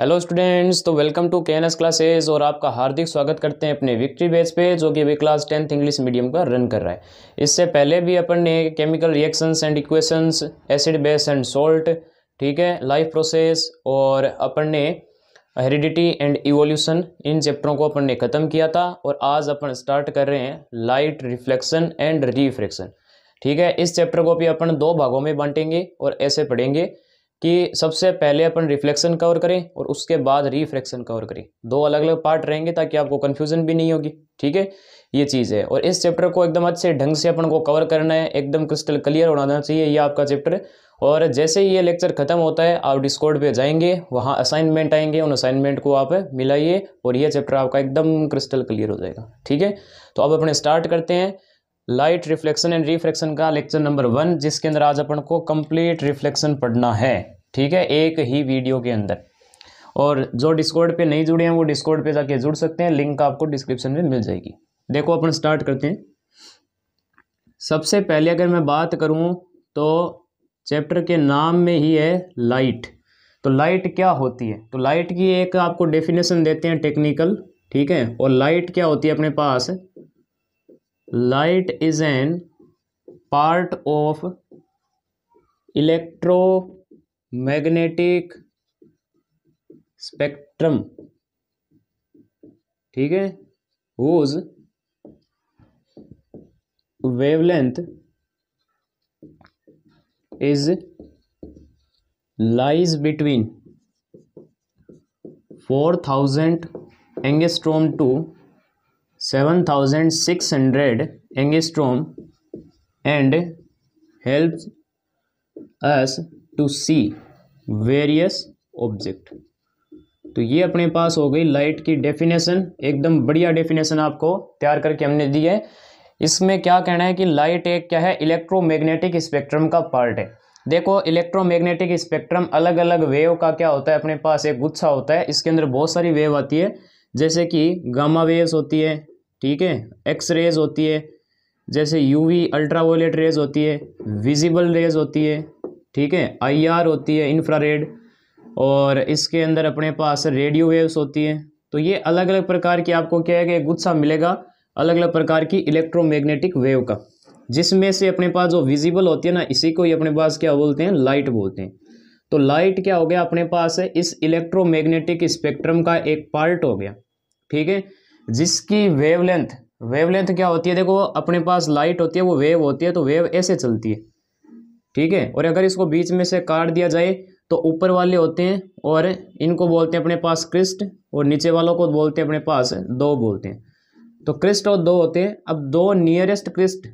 Hello students तो welcome to K N S और आपका हार्दिक स्वागत करते हैं अपने विक्ट्री बेस पे जो कि अभी क्लास टेंथ इंग्लिश मीडियम का रन कर रहा है इससे पहले भी अपन ने chemical reactions and equations acid base and salt ठीक है लाइफ प्रोसेस और अपन ने हेरिडिटी एंड इवोल्यूशन इन चैप्टरों को अपन ने ख़त्म किया था और आज अपन स्टार्ट कर रहे हैं लाइट रिफ्लेक्शन एंड रिफ्लेक्शन ठीक है इस चैप्टर को भी अपन दो भागों में बांटेंगे और ऐसे पढ़ेंगे कि सबसे पहले अपन रिफ्लेक्शन कवर करें और उसके बाद रिफ्रैक्शन कवर करें दो अलग अलग पार्ट रहेंगे ताकि आपको कन्फ्यूजन भी नहीं होगी ठीक है ये चीज़ है और इस चैप्टर को एकदम अच्छे ढंग से अपन को कवर करना है एकदम क्रिस्टल क्लियर होना चाहिए ये आपका चैप्टर और जैसे ही ये लेक्चर ख़त्म होता है आप डिस्कॉर्ड पे जाएंगे वहाँ असाइनमेंट आएंगे उन असाइनमेंट को आप मिलाइए और ये चैप्टर आपका एकदम क्रिस्टल क्लियर हो जाएगा ठीक है तो अब अपने स्टार्ट करते हैं लाइट रिफ्लेक्शन एंड रिफ्लेक्शन का लेक्चर नंबर वन जिसके अंदर आज अपन को कंप्लीट रिफ्लेक्शन पढ़ना है ठीक है एक ही वीडियो के अंदर और जो डिस्कॉर्ड पे नहीं जुड़े हैं वो डिस्कॉर्ड पे जाके जुड़ सकते हैं लिंक आपको डिस्क्रिप्शन में मिल जाएगी देखो अपन स्टार्ट करते हैं सबसे पहले अगर मैं बात करूं तो चैप्टर के नाम में ही है लाइट तो लाइट क्या होती है तो लाइट की एक आपको डेफिनेशन देते हैं टेक्निकल ठीक है और लाइट क्या होती है अपने पास is an part of electro electromagnetic spectrum ठीक है whose wavelength is lies between four thousand angstrom to seven thousand six hundred angstrom and help us to see various object तो ये अपने पास हो गई लाइट की डेफिनेशन एकदम बढ़िया डेफिनेशन आपको तैयार करके हमने दी है इसमें क्या कहना है कि लाइट एक क्या है इलेक्ट्रोमैग्नेटिक स्पेक्ट्रम का पार्ट है देखो इलेक्ट्रोमैग्नेटिक स्पेक्ट्रम अलग अलग वेव का क्या होता है अपने पास एक गुच्छा होता है इसके अंदर बहुत सारी वेव आती है जैसे कि गामा वेव्स होती है ठीक है एक्स रेज होती है जैसे यूवी अल्ट्रावायलेट रेज होती है विजिबल रेज होती है ठीक है आईआर होती है इंफ्रारेड और इसके अंदर अपने पास रेडियो वेव्स होती है तो ये अलग अलग प्रकार की आपको क्या है कि गुस्सा मिलेगा अलग अलग प्रकार की इलेक्ट्रोमैग्नेटिक वेव का जिसमें से अपने पास जो विजिबल होती है ना इसी को ही अपने पास क्या बोलते हैं लाइट बोलते हैं तो लाइट क्या हो गया अपने पास है इस इलेक्ट्रोमैग्नेटिक स्पेक्ट्रम का एक पार्ट हो गया ठीक है जिसकी वेवलेंथ वेवलेंथ क्या होती है देखो अपने पास लाइट होती है वो वेव होती है तो वेव ऐसे चलती है ठीक है और अगर इसको बीच में से काट दिया जाए तो ऊपर वाले होते हैं और इनको बोलते हैं अपने पास क्रिस्ट और नीचे वालों को बोलते हैं अपने पास दो बोलते हैं तो क्रिस्ट और दो होते हैं अब दो नियरेस्ट क्रिस्ट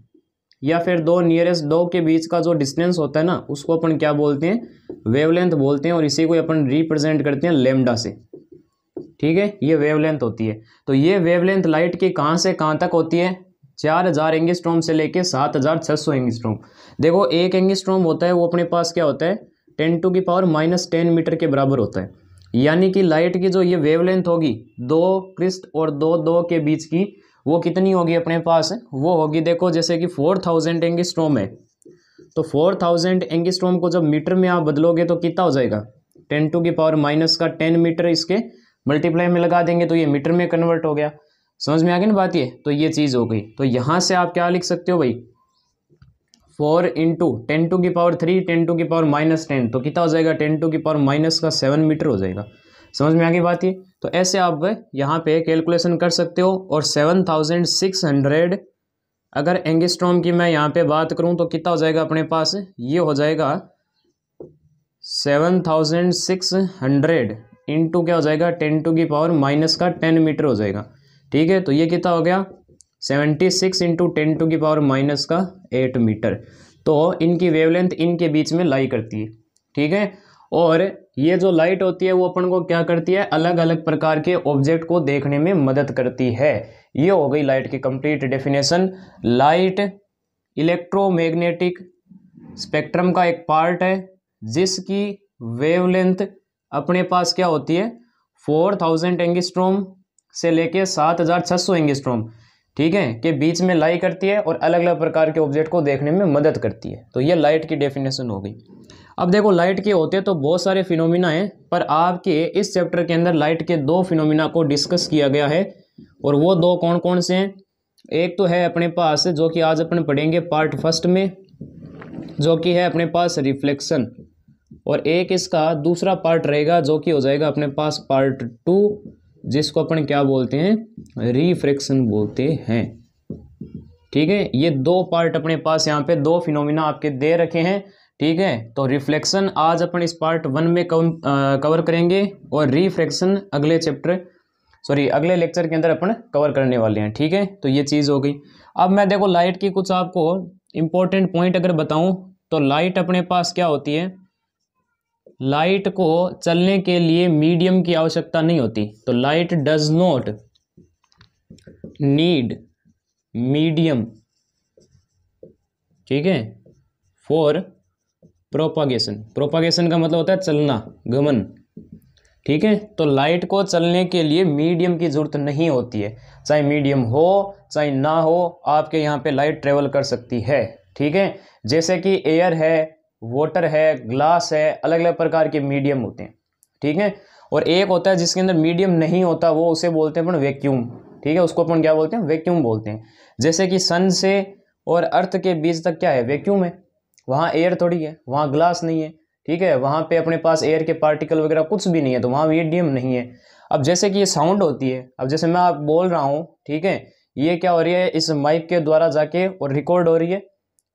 या फिर दो नियरेस्ट दो के बीच का जो डिस्टेंस होता है ना उसको अपन क्या बोलते हैं वेवलेंथ बोलते हैं और इसी को अपन रिप्रेजेंट करते हैं लेमडा से ठीक है ये वेवलेंथ होती है तो ये वेवलेंथ लाइट की कहाँ से कहाँ तक होती है चार हज़ार एंगस्ट्रोम से लेके सात हज़ार छः सौ एंगस्ट्रोम देखो एक एंगस्ट्रोम होता है वो अपने पास क्या होता है टेन टू की पावर माइनस टेन मीटर के बराबर होता है यानी कि लाइट की जो ये वेवलेंथ होगी दो क्रिस्ट और दो दो के बीच की वो कितनी होगी अपने पास वो होगी देखो जैसे कि फोर थाउजेंड एंगस्ट्रोम है तो फोर थाउजेंड एंगस्ट्रोम को जब मीटर में आप बदलोगे तो कितना हो जाएगा टेन टू की पावर माइनस का टेन मीटर इसके मल्टीप्लाई में लगा देंगे तो ये मीटर में कन्वर्ट हो गया समझ में आ गई ना बात ये तो ये चीज़ हो गई तो यहाँ से आप क्या लिख सकते हो भाई फोर इंटू टेन टू की पावर थ्री टेन टू की पावर माइनस टेन तो कितना हो जाएगा टेन टू की पावर माइनस का सेवन मीटर हो जाएगा समझ में आ गई बात ये तो ऐसे आप यहाँ पे कैलकुलेशन कर सकते हो और सेवन थाउजेंड सिक्स हंड्रेड अगर एंगस्ट्रॉम की मैं यहाँ पे बात करूँ तो कितना हो जाएगा अपने पास ये हो जाएगा seven thousand six hundred into क्या हो जाएगा टेन टू की पावर माइनस का टेन मीटर हो जाएगा ठीक है तो ये कितना हो गया seventy six into ten to की पावर माइनस का एट मीटर तो इनकी वेवलेंथ इनके बीच में लाई करती है ठीक है और ये जो लाइट होती है वो अपन को क्या करती है अलग अलग प्रकार के ऑब्जेक्ट को देखने में मदद करती है ये हो गई लाइट की complete definition light electromagnetic spectrum का एक पार्ट है जिसकी वेवलेंथ अपने पास क्या होती है फोर थाउजेंड एंगस्ट्रोम से लेके सात हज़ार छह सौ एंगस्ट्रोम ठीक है के बीच में लाई करती है और अलग अलग प्रकार के ऑब्जेक्ट को देखने में मदद करती है तो ये लाइट की डेफिनेशन हो गई अब देखो लाइट के होते तो बहुत सारे फिनोमिना हैं पर आपके इस चैप्टर के अंदर लाइट के दो फिनोमिना को डिस्कस किया गया है और वो दो कौन कौन से हैं एक तो है अपने पास जो कि आज अपन पढ़ेंगे पार्ट फर्स्ट में जो कि है अपने पास रिफ्लेक्शन और एक इसका दूसरा पार्ट रहेगा जो कि हो जाएगा अपने पास पार्ट टू जिसको अपन क्या बोलते हैं रिफ्रैक्शन बोलते हैं ठीक है ये दो पार्ट अपने पास यहाँ पे दो फिनोमिना आपके दे रखे हैं ठीक है तो रिफ्लेक्शन आज अपन इस पार्ट वन में कवर करेंगे और रिफ्रैक्शन अगले चैप्टर सॉरी अगले लेक्चर के अंदर अपन कवर करने वाले हैं ठीक है तो ये चीज़ हो गई अब मैं देखो लाइट की कुछ आपको इम्पोर्टेंट पॉइंट अगर बताऊं तो लाइट अपने पास क्या होती है लाइट को चलने के लिए मीडियम की आवश्यकता नहीं होती तो light does not need medium ठीक है फॉर प्रोपागेशन प्रोपागेशन का मतलब होता है चलना गमन ठीक है तो लाइट को चलने के लिए मीडियम की ज़रूरत नहीं होती है चाहे मीडियम हो चाहे ना हो आपके यहाँ पे लाइट ट्रेवल कर सकती है ठीक है जैसे कि एयर है वाटर है ग्लास है अलग अलग प्रकार के मीडियम होते हैं ठीक है और एक होता है जिसके अंदर मीडियम नहीं होता वो उसे बोलते हैं अपन वैक्यूम ठीक है उसको अपन क्या बोलते हैं वैक्यूम बोलते हैं जैसे कि सन से और अर्थ के बीच तक क्या है वैक्यूम है वहाँ एयर थोड़ी है वहाँ ग्लास नहीं है ठीक है वहाँ पे अपने पास एयर के पार्टिकल वगैरह कुछ भी नहीं है तो वहाँ मीडियम नहीं है अब जैसे कि ये साउंड होती है अब जैसे मैं आप बोल रहा हूँ ठीक है ये क्या हो रही है इस माइक के द्वारा जाके और रिकॉर्ड हो रही है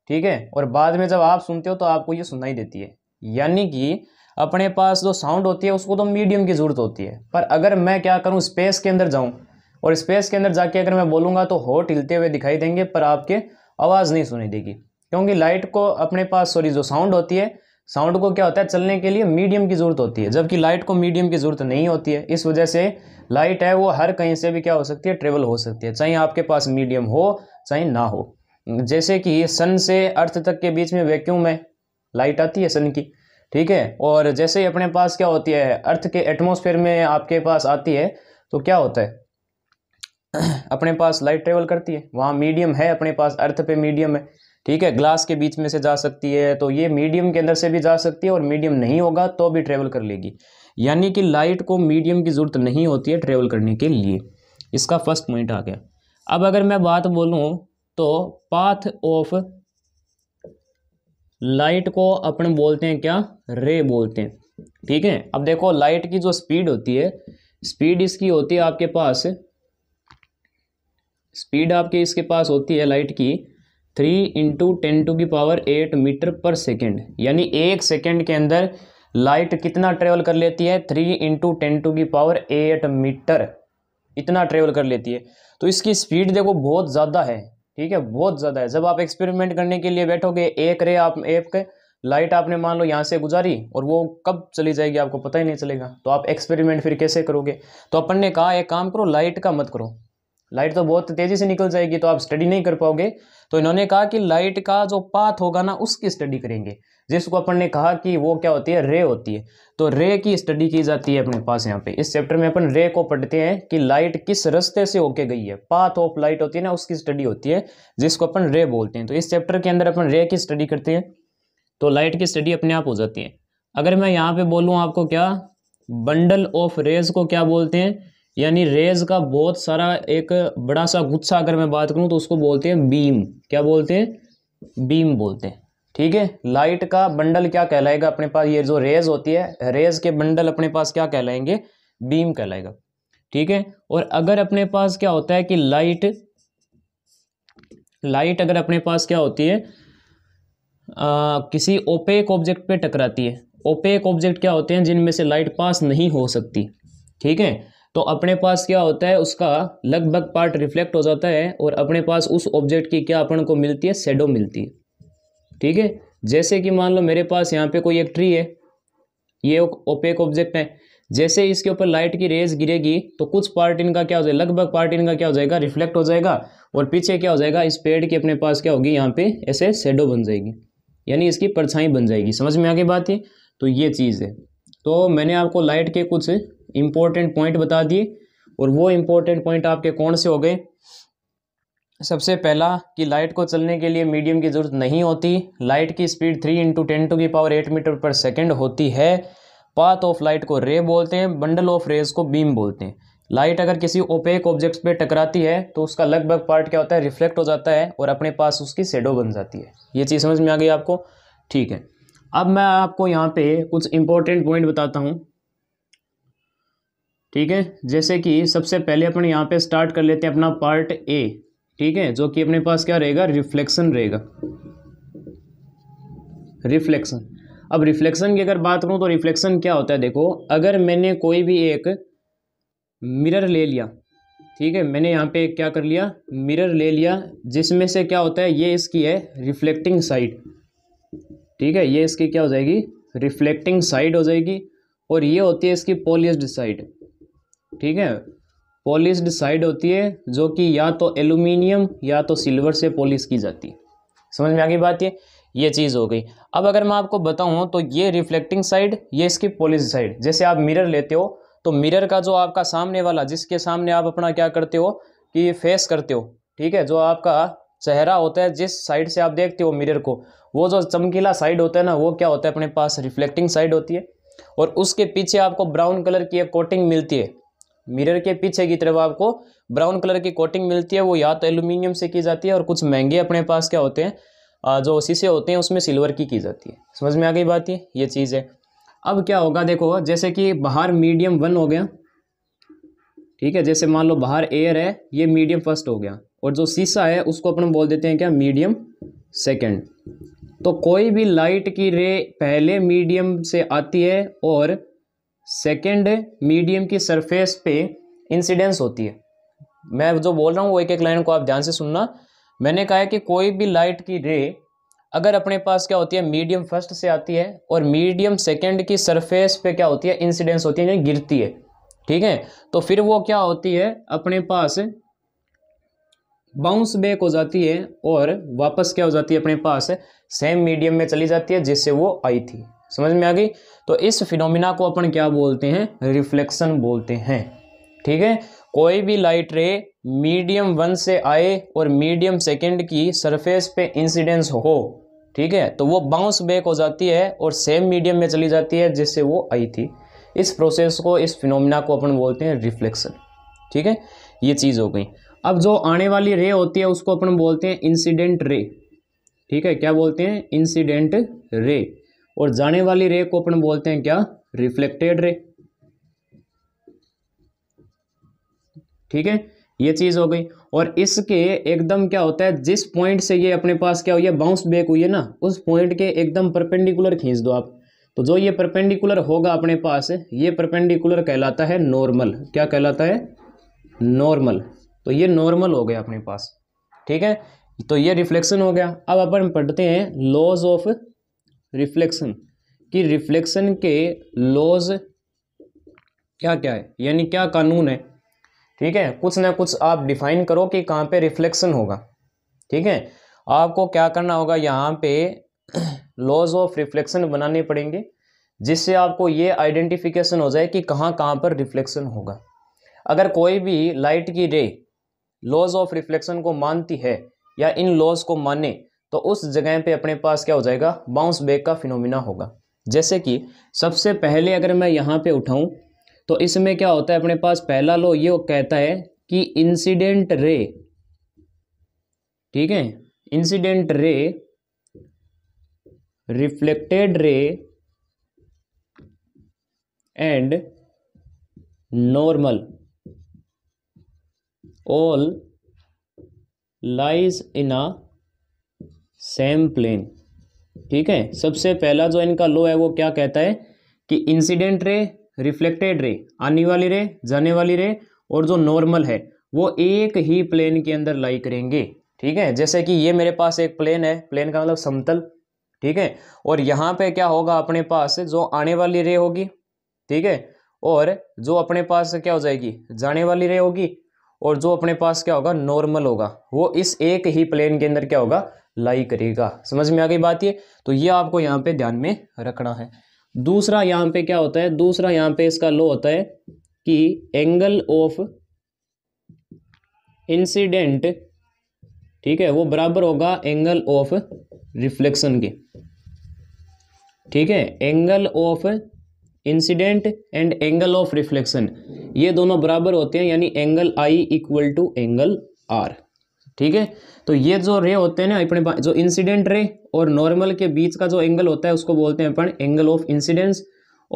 ठीक है और बाद में जब आप सुनते हो तो आपको ये सुनाई देती है यानी कि अपने पास जो साउंड होती है उसको तो मीडियम की ज़रूरत होती है पर अगर मैं क्या करूँ स्पेस के अंदर जाऊँ और स्पेस के अंदर जाके अगर मैं बोलूँगा तो होट हिलते हुए दिखाई देंगे पर आपके आवाज़ नहीं सुनी देगी क्योंकि लाइट को अपने पास सॉरी जो साउंड होती है साउंड को क्या होता है चलने के लिए मीडियम की ज़रूरत होती है जबकि लाइट को मीडियम की ज़रूरत नहीं होती है इस वजह से लाइट है वो हर कहीं से भी क्या हो सकती है ट्रेवल हो सकती है चाहे आपके पास मीडियम हो चाहे ना हो जैसे कि सन से अर्थ तक के बीच में वैक्यूम है लाइट आती है सन की ठीक है और जैसे ही अपने पास क्या होती है अर्थ के एटमोसफेयर में आपके पास आती है तो क्या होता है अपने पास लाइट ट्रेवल करती है वहाँ मीडियम है अपने पास अर्थ पे मीडियम है ठीक है ग्लास के बीच में से जा सकती है तो ये मीडियम के अंदर से भी जा सकती है और मीडियम नहीं होगा तो भी ट्रेवल कर लेगी यानी कि लाइट को मीडियम की ज़रूरत नहीं होती है ट्रेवल करने के लिए इसका फर्स्ट पॉइंट आ गया अब अगर मैं बात बोलूँ तो पाथ ऑफ लाइट को अपन बोलते हैं क्या रे बोलते हैं ठीक है अब देखो लाइट की जो स्पीड होती है स्पीड इसकी होती है आपके पास स्पीड आपके इसके पास होती है लाइट की थ्री इंटू टेन टू की power eight metre per second यानी एक सेकेंड के अंदर लाइट कितना ट्रेवल कर लेती है थ्री इंटू टेन टू की पावर एट मीटर इतना ट्रेवल कर लेती है तो इसकी स्पीड देखो बहुत ज़्यादा है ठीक है बहुत ज़्यादा है जब आप एक्सपेरिमेंट करने के लिए बैठोगे एक रे आप एक लाइट आपने मान लो यहाँ से गुजारी और वो कब चली जाएगी आपको पता ही नहीं चलेगा तो आप एक्सपेरिमेंट फिर कैसे करोगे तो अपन ने कहा एक काम करो लाइट का मत करो लाइट तो बहुत तेज़ी से निकल जाएगी तो आप स्टडी नहीं कर पाओगे तो इन्होंने कहा कि लाइट का जो पाथ होगा ना उसकी स्टडी करेंगे जिसको अपन ने कहा कि वो क्या होती है रे होती है तो रे की स्टडी की जाती है अपने पास यहाँ पे इस चैप्टर में अपन रे को पढ़ते हैं कि लाइट किस रस्ते से होके गई है पाथ ऑफ लाइट होती है ना उसकी स्टडी होती है जिसको अपन रे बोलते हैं तो इस चैप्टर के अंदर अपन रे की स्टडी करते हैं तो लाइट की स्टडी अपने आप हो जाती है अगर मैं यहाँ पे बोलूँ आपको क्या बंडल ऑफ रेज को क्या बोलते हैं यानी रेज का बहुत सारा एक बड़ा सा गुच्छा अगर मैं बात करूँ तो उसको बोलते हैं बीम क्या बोलते हैं बीम बोलते हैं ठीक है लाइट का बंडल क्या कहलाएगा अपने पास ये जो रेज होती है रेज के बंडल अपने पास क्या कहलाएंगे बीम कहलाएगा ठीक है और अगर अपने पास क्या होता है कि लाइट लाइट अगर अपने पास क्या होती है आ, किसी ओपेक ऑब्जेक्ट पे टकराती है ओपेक ऑब्जेक्ट क्या होते हैं जिनमें से लाइट पास नहीं हो सकती ठीक है तो अपने पास क्या होता है उसका लगभग पार्ट रिफ्लेक्ट हो जाता है और अपने पास उस ऑब्जेक्ट की क्या अपन को मिलती है शेडो मिलती है ठीक है जैसे कि मान लो मेरे पास यहाँ पे कोई एक ट्री है ये ओपेक ऑब्जेक्ट है जैसे इसके ऊपर लाइट की रेज गिरेगी तो कुछ पार्ट इनका क्या हो जाएगा लगभग पार्ट इनका क्या हो जाएगा रिफ्लेक्ट हो जाएगा और पीछे क्या हो जाएगा इस पेड़ की अपने पास क्या होगी यहाँ पे ऐसे शेडो बन जाएगी यानी इसकी परछाई बन जाएगी समझ में आगे बात है तो ये चीज़ है तो मैंने आपको लाइट के कुछ इम्पोर्टेंट पॉइंट बता दिए और वो इम्पोर्टेंट पॉइंट आपके कौन से हो गए सबसे पहला कि लाइट को चलने के लिए मीडियम की ज़रूरत नहीं होती लाइट की speed three into ten to की power eight metre per second होती है पाथ ऑफ लाइट को रे बोलते हैं बंडल ऑफ रेज को बीम बोलते हैं लाइट अगर किसी ओपेक ऑब्जेक्ट पे टकराती है तो उसका लगभग पार्ट क्या होता है रिफ्लेक्ट हो जाता है और अपने पास उसकी शेडो बन जाती है ये चीज़ समझ में आ गई आपको ठीक है अब मैं आपको यहाँ पे कुछ इंपॉर्टेंट पॉइंट बताता हूँ ठीक है जैसे कि सबसे पहले अपन यहाँ पे स्टार्ट कर लेते हैं अपना पार्ट ए ठीक है जो कि अपने पास क्या रहेगा रिफ्लेक्शन रहेगा रिफ्लेक्शन अब रिफ्लेक्शन की अगर बात करूं तो रिफ्लेक्शन क्या होता है देखो अगर मैंने कोई भी एक मिरर ले लिया ठीक है मैंने यहाँ पे क्या कर लिया मिरर ले लिया जिसमें से क्या होता है ये इसकी है रिफ्लेक्टिंग साइड ठीक है ये इसकी क्या हो जाएगी रिफ्लेक्टिंग साइड हो जाएगी और ये होती है इसकी पोलियस्ड साइड ठीक है पॉलिश्ड साइड होती है जो कि या तो एल्यूमिनियम या तो सिल्वर से पॉलिश की जाती है समझ में आ गई बात ये ये चीज़ हो गई अब अगर मैं आपको बताऊं तो ये रिफ्लेक्टिंग साइड ये इसकी पॉलिश साइड जैसे आप मिरर लेते हो तो मिरर का जो आपका सामने वाला जिसके सामने आप अपना क्या करते हो कि फेस करते हो ठीक है जो आपका चेहरा होता है जिस साइड से आप देखते हो मिरर को वो जो चमकीला साइड होता है ना वो क्या होता है अपने पास रिफ्लेक्टिंग साइड होती है और उसके पीछे आपको ब्राउन कलर की एक कोटिंग मिलती है मिरर के पीछे की तरफ आपको ब्राउन कलर की कोटिंग मिलती है वो या तो एल्यूमिनियम से की जाती है और कुछ महंगे अपने पास क्या होते हैं जो शीशे होते हैं उसमें सिल्वर की की जाती है समझ में आ गई बात ये ये चीज़ है अब क्या होगा देखो जैसे कि बाहर मीडियम वन हो गया ठीक है जैसे मान लो बाहर एयर है ये मीडियम फर्स्ट हो गया और जो शीशा है उसको अपन बोल देते हैं क्या मीडियम सेकेंड तो कोई भी लाइट की रे पहले मीडियम से आती है और सेकेंड मीडियम की सरफेस पे इंसिडेंस होती है मैं जो बोल रहा हूँ वो एक एक लाइन को आप ध्यान से सुनना मैंने कहा है कि कोई भी लाइट की रे अगर अपने पास क्या होती है मीडियम फर्स्ट से आती है और मीडियम सेकेंड की सरफेस पे क्या होती है इंसिडेंस होती है यानी गिरती है ठीक है तो फिर वो क्या होती है अपने पास बाउंस बैक हो जाती है और वापस क्या हो जाती है अपने पास सेम मीडियम में चली जाती है जिससे वो आई थी समझ में आ गई तो इस फिनोमिना को अपन क्या बोलते हैं रिफ्लेक्शन बोलते हैं ठीक है कोई भी लाइट रे मीडियम वन से आए और मीडियम सेकेंड की सरफेस पे इंसिडेंस हो ठीक है तो वो बाउंस बैक हो जाती है और सेम मीडियम में चली जाती है जिससे वो आई थी इस प्रोसेस को इस फिनोमिना को अपन बोलते हैं रिफ्लेक्शन ठीक है ये चीज़ हो गई अब जो आने वाली रे होती है उसको अपन बोलते हैं इंसिडेंट रे ठीक है क्या बोलते हैं इंसिडेंट रे और जाने वाली रे को अपन बोलते हैं क्या रिफ्लेक्टेड रे ठीक है ये चीज़ हो गई और इसके एकदम क्या होता है जिस पॉइंट से ये अपने पास क्या हुई है बाउंस बैक हुई है ना उस पॉइंट के एकदम परपेंडिकुलर खींच दो आप तो जो ये परपेंडिकुलर होगा अपने पास ये परपेंडिकुलर कहलाता है नॉर्मल क्या कहलाता है नॉर्मल तो ये नॉर्मल हो गया अपने पास ठीक है तो ये रिफ्लेक्शन हो गया अब अपन पढ़ते हैं लॉज ऑफ रिफ्लेक्शन कि रिफ्लेक्शन के लॉज क्या क्या है यानी क्या कानून है ठीक है कुछ ना कुछ आप डिफाइन करो कि कहाँ पे रिफ्लेक्शन होगा ठीक है आपको क्या करना होगा यहाँ पे लॉज ऑफ रिफ्लेक्शन बनाने पड़ेंगे जिससे आपको ये आइडेंटिफिकेशन हो जाए कि कहाँ कहाँ पर रिफ्लेक्शन होगा अगर कोई भी लाइट की रे लॉज ऑफ रिफ्लेक्शन को मानती है या इन लॉज को माने तो उस जगह पे अपने पास क्या हो जाएगा बाउंस बैक का फिनोमिना होगा जैसे कि सबसे पहले अगर मैं यहाँ पे उठाऊँ तो इसमें क्या होता है अपने पास पहला लो ये कहता है कि इंसिडेंट रे ठीक है incident ray reflected ray and normal all lies in a same plane ठीक है सबसे पहला जो इनका लो है वो क्या कहता है कि इंसिडेंट रे रिफ्लेक्टेड रे आने वाली रे जाने वाली रे और जो नॉर्मल है वो एक ही प्लेन के अंदर लाई करेंगे ठीक है जैसे कि ये मेरे पास एक प्लेन है प्लेन का मतलब समतल ठीक है और यहाँ पे क्या होगा अपने पास जो आने वाली रे होगी ठीक है और जो अपने पास क्या हो जाएगी जाने वाली रे होगी और जो अपने पास क्या होगा नॉर्मल होगा वो इस एक ही प्लेन के अंदर क्या होगा लाई करेगा समझ में आ गई बात ये तो ये आपको यहाँ पे ध्यान में रखना है दूसरा यहाँ पे क्या होता है दूसरा यहाँ पे इसका लो होता है कि एंगल ऑफ इंसिडेंट ठीक है वो बराबर होगा एंगल ऑफ रिफ्लेक्शन के ठीक है angle of incident and angle of reflection ये दोनों बराबर होते हैं यानी angle i equal to angle r ठीक है तो ये जो रे होते हैं ना अपने जो इंसिडेंट रे और नॉर्मल के बीच का जो एंगल होता है उसको बोलते हैं अपन एंगल ऑफ इंसिडेंस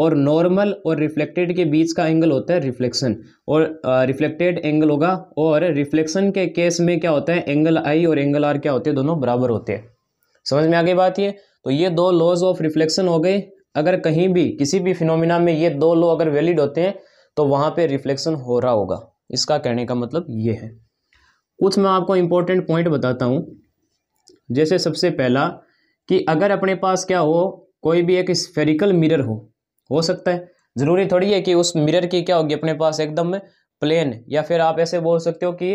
और नॉर्मल और रिफ्लेक्टेड के बीच का एंगल होता है रिफ्लेक्शन और रिफ्लेक्टेड एंगल होगा और रिफ्लेक्शन के केस में क्या होता है एंगल आई और एंगल आर क्या होते हैं दोनों बराबर होते हैं समझ में आ गई बात ये तो ये दो लॉज ऑफ रिफ्लेक्शन हो गए अगर कहीं भी किसी भी फिनोमिना में ये दो लॉ अगर वैलिड होते हैं तो वहां पे रिफ्लेक्शन हो रहा होगा इसका कहने का मतलब ये है कुछ मैं आपको इम्पोर्टेंट पॉइंट बताता हूँ जैसे सबसे पहला कि अगर अपने पास क्या हो कोई भी एक स्फेरिकल मिरर हो हो सकता है ज़रूरी थोड़ी है कि उस मिरर की क्या होगी अपने पास एकदम प्लेन या फिर आप ऐसे बोल सकते हो कि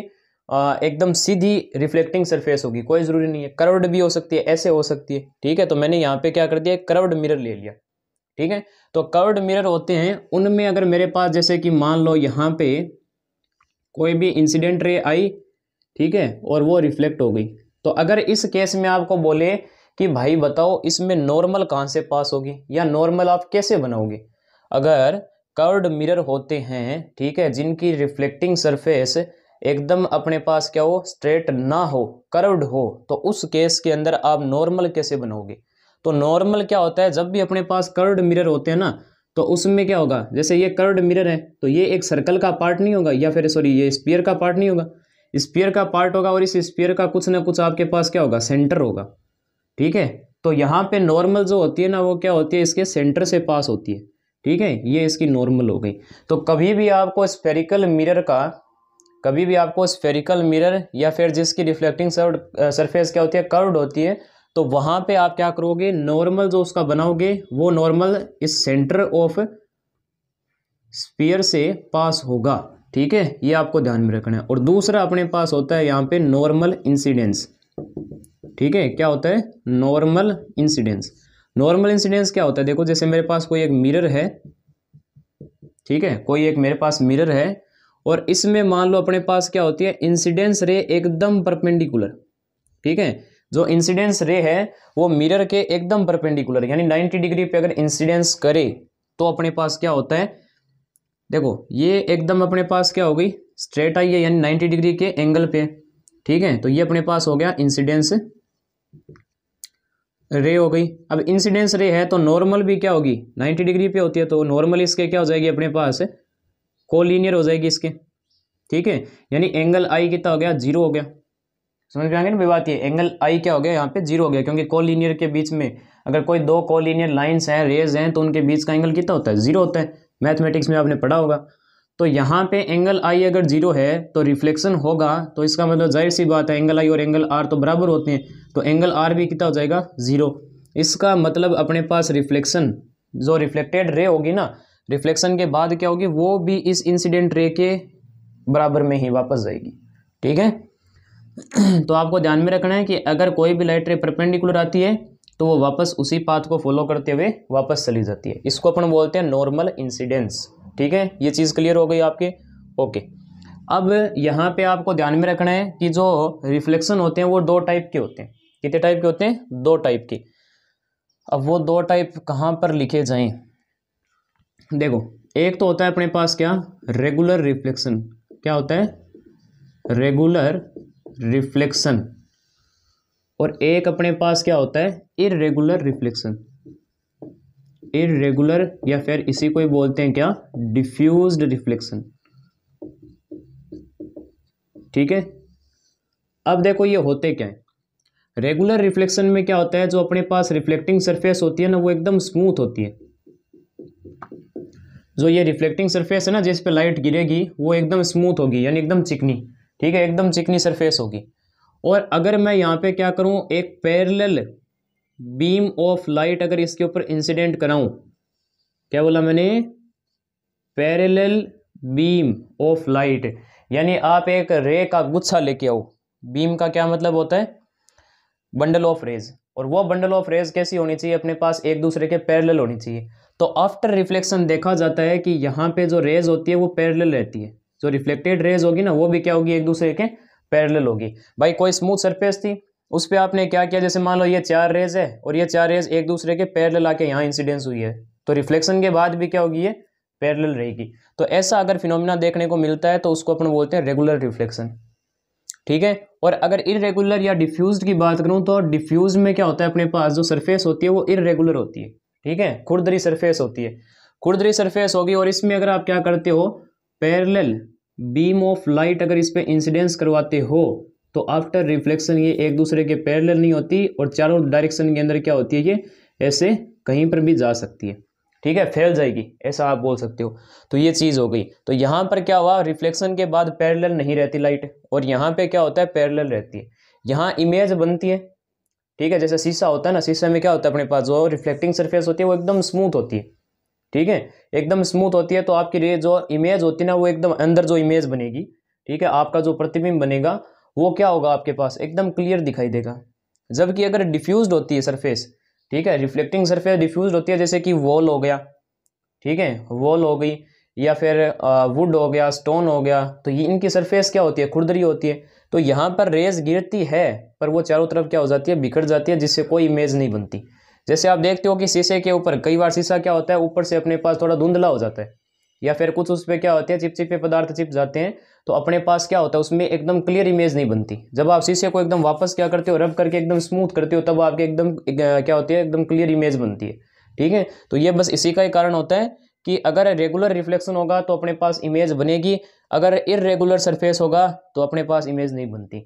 एकदम सीधी रिफ्लेक्टिंग सरफेस होगी कोई ज़रूरी नहीं है करवड भी हो सकती है ऐसे हो सकती है ठीक है तो मैंने यहाँ पे क्या कर दिया करवड मिरर ले लिया ठीक है तो कर्व्ड मिरर होते हैं उनमें अगर मेरे पास जैसे कि मान लो यहाँ पे कोई भी इंसिडेंट रे आई ठीक है और वो रिफ्लेक्ट हो गई तो अगर इस केस में आपको बोले कि भाई बताओ इसमें नॉर्मल कहाँ से पास होगी या नॉर्मल आप कैसे बनाओगे अगर कर्ड मिरर होते हैं ठीक है जिनकी रिफ्लेक्टिंग सरफेस एकदम अपने पास क्या हो स्ट्रेट ना हो कर्ड हो तो उस केस के अंदर आप नॉर्मल कैसे बनाओगे तो नॉर्मल क्या होता है जब भी अपने पास कर्ड मिरर होते हैं ना तो उसमें क्या होगा जैसे ये कर्ड मिरर है तो ये एक सर्कल का पार्ट नहीं होगा या फिर सॉरी ये स्पीयर का पार्ट नहीं होगा स्पीयर का पार्ट होगा और इस स्पीयर का कुछ ना कुछ आपके पास क्या होगा सेंटर होगा ठीक है तो यहाँ पे नॉर्मल जो होती है ना वो क्या होती है इसके सेंटर से पास होती है ठीक है ये इसकी नॉर्मल हो गई तो कभी भी आपको स्पेरिकल मिरर का कभी भी आपको स्पेरिकल मिरर या फिर जिसकी रिफ्लेक्टिंग सरफेस क्या होती है कर्व्ड होती है तो वहाँ पे आप क्या करोगे नॉर्मल जो उसका बनाओगे वो नॉर्मल इस सेंटर ऑफ स्पीयर से पास होगा ठीक है ये आपको ध्यान में रखना है और दूसरा अपने पास होता है यहाँ पे नॉर्मल इंसिडेंस ठीक है क्या होता है नॉर्मल इंसिडेंस नॉर्मल इंसिडेंस क्या होता है देखो जैसे मेरे पास कोई एक मिरर है ठीक है कोई एक मेरे पास मिरर है और इसमें मान लो अपने पास क्या होती है इंसिडेंस रे एकदम परपेंडिकुलर ठीक है जो इंसिडेंस रे है वो मिरर के एकदम परपेंडिकुलर यानी 90 डिग्री पे अगर इंसिडेंस करे तो अपने पास क्या होता है देखो ये एकदम अपने पास क्या हो गई स्ट्रेट आई है यानी नाइन्टी डिग्री के एंगल पे ठीक है तो ये अपने पास हो गया इंसिडेंस रे हो गई अब इंसिडेंस रे है तो नॉर्मल भी क्या होगी नाइन्टी डिग्री पे होती है तो नॉर्मल इसके क्या हो जाएगी अपने पास कोलिनियर हो जाएगी इसके ठीक है यानी एंगल आई कितना हो गया जीरो हो गया समझ में आएंगे ना बात ये एंगल आई क्या हो गया यहाँ पे जीरो हो गया क्योंकि कोलिनियर के बीच में अगर कोई दो कोलिनियर लाइन्स हैं रेज हैं तो उनके बीच का एंगल कितना होता है जीरो होता है मैथमेटिक्स में आपने पढ़ा होगा तो यहाँ पे एंगल आई अगर जीरो है तो रिफ्लेक्शन होगा तो इसका मतलब जाहिर सी बात है एंगल आई और एंगल आर तो बराबर होते हैं तो एंगल आर भी कितना हो जाएगा ज़ीरो इसका मतलब अपने पास रिफ्लेक्शन जो रिफ्लेक्टेड रे होगी ना रिफ्लेक्शन के बाद क्या होगी वो भी इस इंसिडेंट रे के बराबर में ही वापस जाएगी ठीक है तो आपको ध्यान में रखना है कि अगर कोई भी लाइट रे परपेंडिकुलर आती है तो वो वापस उसी पाथ को फॉलो करते हुए वापस चली जाती है इसको अपन बोलते हैं नॉर्मल इंसिडेंस ठीक है ये चीज़ क्लियर हो गई आपके ओके अब यहाँ पे आपको ध्यान में रखना है कि जो रिफ्लेक्शन होते हैं वो दो टाइप के होते हैं कितने टाइप के होते हैं दो टाइप के अब वो दो टाइप कहाँ पर लिखे जाएं देखो एक तो होता है अपने पास क्या रेगुलर रिफ्लेक्शन क्या होता है रेगुलर रिफ्लेक्शन और एक अपने पास क्या होता है इरेगुलर रिफ्लेक्शन इरेगुलर या फिर इसी को ही बोलते हैं क्या डिफ्यूज रिफ्लेक्शन ठीक है अब देखो ये होते क्या है रेगुलर रिफ्लेक्शन में क्या होता है जो अपने पास रिफ्लेक्टिंग सरफेस होती है ना वो एकदम स्मूथ होती है जो ये रिफ्लेक्टिंग सरफेस है ना जिस पे लाइट गिरेगी वो एकदम स्मूथ होगी यानी एकदम चिकनी ठीक है एकदम चिकनी सरफेस होगी और अगर मैं यहाँ पे क्या करूँ एक पैरेलल बीम ऑफ लाइट अगर इसके ऊपर इंसिडेंट कराऊं क्या बोला मैंने पैरेलल बीम ऑफ लाइट यानी आप एक रे का गुच्छा लेके आओ बीम का क्या मतलब होता है बंडल ऑफ रेज और वो बंडल ऑफ रेज कैसी होनी चाहिए अपने पास एक दूसरे के पैरेलल होनी चाहिए तो आफ्टर रिफ्लेक्शन देखा जाता है कि यहाँ पे जो रेज होती है वो पैरेलल रहती है जो रिफ्लेक्टेड रेज होगी ना वो भी क्या होगी एक दूसरे के पैरेलल होगी भाई कोई स्मूथ सरफेस थी उस पर आपने क्या किया जैसे मान लो ये चार रेज है और ये चार रेज एक दूसरे के पैरेलल आके यहाँ इंसिडेंस हुई है तो रिफ्लेक्शन के बाद भी क्या होगी ये पैरेलल रहेगी तो ऐसा अगर फिनोमिना देखने को मिलता है तो उसको अपन बोलते हैं रेगुलर रिफ्लेक्शन ठीक है और अगर इरेगुलर या डिफ्यूज की बात करूँ तो डिफ्यूज में क्या होता है अपने पास जो सरफेस होती है वो इरेगुलर होती है ठीक है खुरदरी सरफेस होती है खुरदरी सरफेस होगी और इसमें अगर आप क्या करते हो पैरेलल बीम ऑफ लाइट अगर इस पर इंसिडेंस करवाते हो तो आफ्टर रिफ्लेक्शन ये एक दूसरे के पैरेलल नहीं होती और चारों डायरेक्शन के अंदर क्या होती है ये ऐसे कहीं पर भी जा सकती है ठीक है फैल जाएगी ऐसा आप बोल सकते हो तो ये चीज़ हो गई तो यहाँ पर क्या हुआ रिफ्लेक्शन के बाद पैरेलल नहीं रहती लाइट और यहाँ पे क्या होता है पैरेलल रहती है यहाँ इमेज बनती है ठीक है जैसे शीशा होता है ना शीशा में क्या होता है अपने पास जो रिफ्लेक्टिंग सरफेस होती है वो एकदम स्मूथ होती है ठीक है एकदम स्मूथ होती है तो आपकी रे जो इमेज होती है ना वो एकदम अंदर जो इमेज बनेगी ठीक है आपका जो प्रतिबिंब बनेगा वो क्या होगा आपके पास एकदम क्लियर दिखाई देगा जबकि अगर डिफ्यूज होती है सरफेस ठीक है रिफ्लेक्टिंग सरफेस डिफ्यूज होती है जैसे कि वॉल हो गया ठीक है वॉल हो गई या फिर वुड हो गया स्टोन हो गया तो ये इनकी सरफेस क्या होती है खुरदरी होती है तो यहाँ पर रेज गिरती है पर वो चारों तरफ क्या हो जाती है बिखर जाती है जिससे कोई इमेज नहीं बनती जैसे आप देखते हो कि शीशे के ऊपर कई बार शीशा क्या होता है ऊपर से अपने पास थोड़ा धुंधला हो जाता है या फिर कुछ उस पर क्या होते हैं चिपचिपे पदार्थ चिप जाते हैं तो अपने पास क्या होता है उसमें एकदम क्लियर इमेज नहीं बनती जब आप शीशे को एकदम वापस क्या करते हो रब करके एकदम स्मूथ करते हो तब आपके एकदम क्या होती है एकदम क्लियर इमेज बनती है ठीक है तो ये बस इसी का ही कारण होता है कि अगर रेगुलर रिफ्लेक्शन होगा तो अपने पास इमेज बनेगी अगर इरेगुलर सरफेस होगा तो अपने पास इमेज नहीं बनती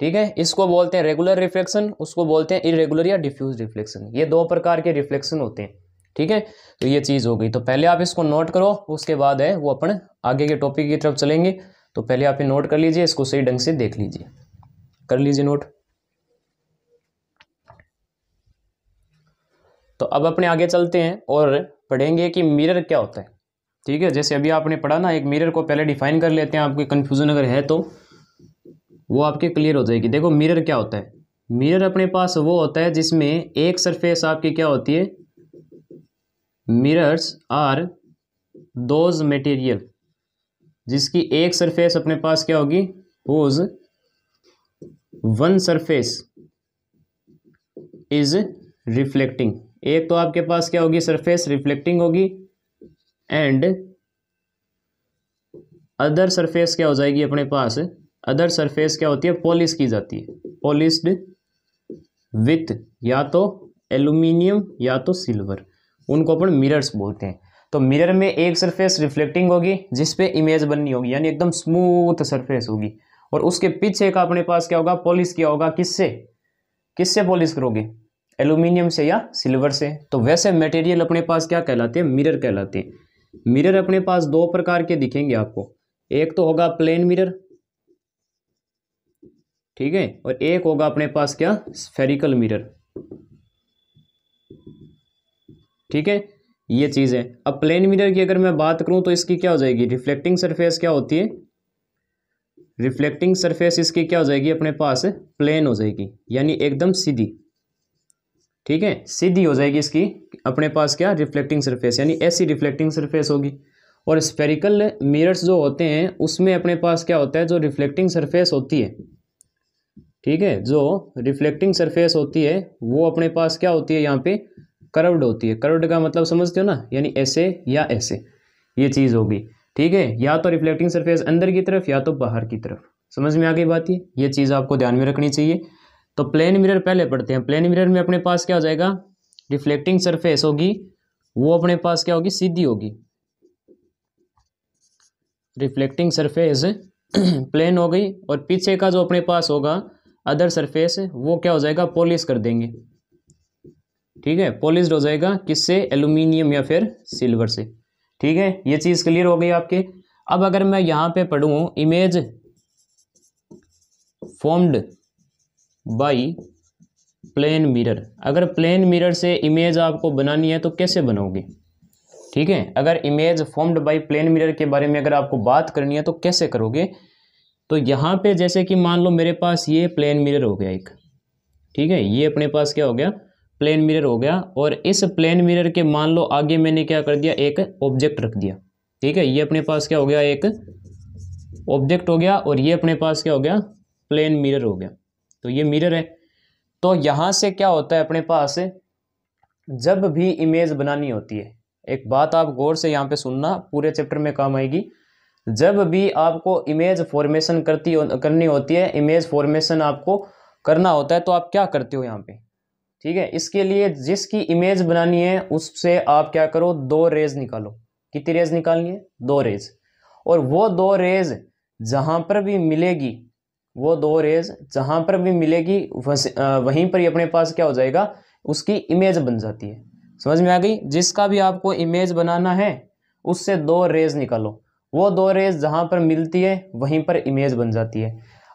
ठीक है इसको बोलते हैं रेगुलर रिफ्लेक्शन उसको बोलते हैं इरेगुलर या डिफ्यूज रिफ्लेक्शन ये दो प्रकार के रिफ्लेक्शन होते हैं ठीक है तो ये चीज़ हो गई तो पहले आप इसको नोट करो उसके बाद है वो अपन आगे के टॉपिक की तरफ चलेंगे तो पहले आप ये नोट कर लीजिए इसको सही ढंग से देख लीजिए कर लीजिए नोट तो अब अपने आगे चलते हैं और पढ़ेंगे कि मिरर क्या होता है ठीक है जैसे अभी आपने पढ़ा ना एक मिरर को पहले डिफाइन कर लेते हैं आपकी कंफ्यूजन अगर है तो वो आपके क्लियर हो जाएगी देखो मिरर क्या होता है मिरर अपने पास वो होता है जिसमें एक सरफेस आपकी क्या होती है मिरर्स आर दोज मटेरियल जिसकी एक सरफेस अपने पास क्या होगी whose one surface is reflecting एक तो आपके पास क्या होगी सरफेस रिफ्लेक्टिंग होगी एंड अदर सरफेस क्या हो जाएगी अपने पास अदर सरफेस क्या होती है पॉलिश की जाती है पॉलिश्ड विथ या तो एल्यूमिनियम या तो सिल्वर उनको अपन मिरर्स बोलते हैं तो मिरर में एक सरफेस रिफ्लेक्टिंग होगी जिसपे इमेज बननी होगी यानी एकदम स्मूथ सरफेस होगी और उसके पीछे का अपने पास क्या होगा पॉलिश किया होगा किससे किससे पॉलिश करोगे एल्यूमिनियम से या सिल्वर से तो वैसे मटेरियल अपने पास क्या कहलाते हैं मिरर कहलाते हैं मिरर अपने पास दो प्रकार के दिखेंगे आपको एक तो होगा प्लेन मिरर ठीक है और एक होगा अपने पास क्या स्फेरिकल मिरर ठीक है ये चीज़ है अब प्लेन मिरर की अगर मैं बात करूं तो इसकी क्या हो जाएगी रिफ्लेक्टिंग सरफेस क्या होती है रिफ्लेक्टिंग सरफेस इसकी क्या हो जाएगी अपने पास प्लेन हो जाएगी यानी एकदम सीधी ठीक है सीधी हो जाएगी इसकी अपने पास क्या रिफ्लेक्टिंग सरफेस यानी ऐसी रिफ्लेक्टिंग सरफेस होगी और स्पेरिकल मिरर्स जो होते हैं उसमें अपने पास क्या होता है जो रिफ्लेक्टिंग सरफेस होती है ठीक है जो रिफ्लेक्टिंग सरफेस होती है वो अपने पास क्या होती है यहाँ पे करवड होती है करवड का मतलब समझते हो ना यानी ऐसे या ऐसे ये चीज़ होगी ठीक है या तो रिफ्लेक्टिंग सरफेस अंदर की तरफ या तो बाहर की तरफ समझ में आ गई बात ये ये चीज़ आपको ध्यान में रखनी चाहिए तो प्लेन मिरर पहले पढ़ते हैं प्लेन मिरर में अपने पास क्या हो जाएगा रिफ्लेक्टिंग सरफेस होगी वो अपने पास क्या होगी सीधी होगी रिफ्लेक्टिंग सरफेस प्लेन हो गई और पीछे का जो अपने पास होगा अदर सरफेस वो क्या हो जाएगा पॉलिश कर देंगे ठीक है पॉलिश हो जाएगा किससे एल्यूमिनियम या फिर सिल्वर से ठीक है ये चीज़ क्लियर हो गई आपके अब अगर मैं यहाँ पे पढ़ूँ image formed by plane mirror अगर प्लेन मिरर से इमेज आपको बनानी है तो कैसे बनाओगे ठीक है अगर image formed by plane mirror के बारे में अगर आपको बात करनी है तो कैसे करोगे तो यहाँ पे जैसे कि मान लो मेरे पास ये प्लेन मिरर हो गया एक ठीक है ये अपने पास क्या हो गया प्लेन मिरर हो गया और इस प्लेन मिरर के मान लो आगे मैंने क्या कर दिया एक ऑब्जेक्ट रख दिया ठीक है ये अपने पास क्या हो गया एक ऑब्जेक्ट हो गया और ये अपने पास क्या हो गया प्लेन मिरर हो गया तो ये मिरर है तो यहाँ से क्या होता है अपने पास जब भी इमेज बनानी होती है एक बात आप गौर से यहाँ पे सुनना पूरे चैप्टर में काम आएगी जब भी आपको इमेज फॉर्मेशन करती करनी होती है इमेज फॉर्मेशन आपको करना होता है तो आप क्या करते हो यहाँ पे ठीक है इसके लिए जिसकी इमेज बनानी है उससे आप क्या करो दो रेज निकालो कितनी रेज निकालनी है दो रेज और वो दो रेज जहाँ पर भी मिलेगी वो दो रेज जहाँ पर भी मिलेगी वहीं पर ही अपने पास क्या हो जाएगा उसकी इमेज बन जाती है समझ में आ गई जिसका भी आपको इमेज बनाना है उससे दो रेज निकालो वो दो रेज जहाँ पर मिलती है वहीं पर इमेज बन जाती है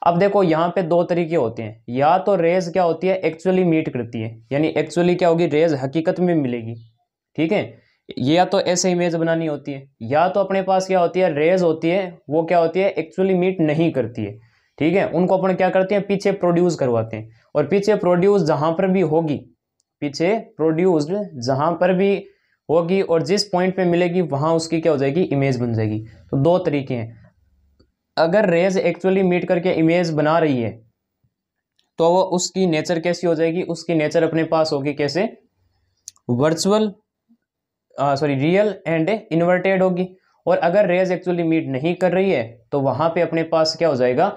अब देखो यहाँ पे दो तरीके होते हैं या तो रेज क्या होती है एक्चुअली मीट करती है यानी एक्चुअली क्या होगी रेज हकीकत में मिलेगी ठीक है या तो ऐसे इमेज बनानी होती है या तो अपने पास क्या होती है रेज होती है वो क्या होती है एक्चुअली मीट नहीं करती है ठीक है उनको अपन क्या करते हैं पीछे प्रोड्यूस करवाते हैं और पीछे प्रोड्यूस जहाँ पर भी होगी पीछे प्रोड्यूस जहाँ पर भी होगी और जिस पॉइंट पे मिलेगी वहाँ उसकी क्या हो जाएगी इमेज बन जाएगी तो दो तरीके हैं अगर रेज एक्चुअली मीट करके इमेज बना रही है तो वो उसकी नेचर कैसी हो जाएगी उसकी नेचर अपने पास होगी कैसे virtual sorry real and inverted होगी और अगर रेज एक्चुअली मीट नहीं कर रही है तो वहाँ पे अपने पास क्या हो जाएगा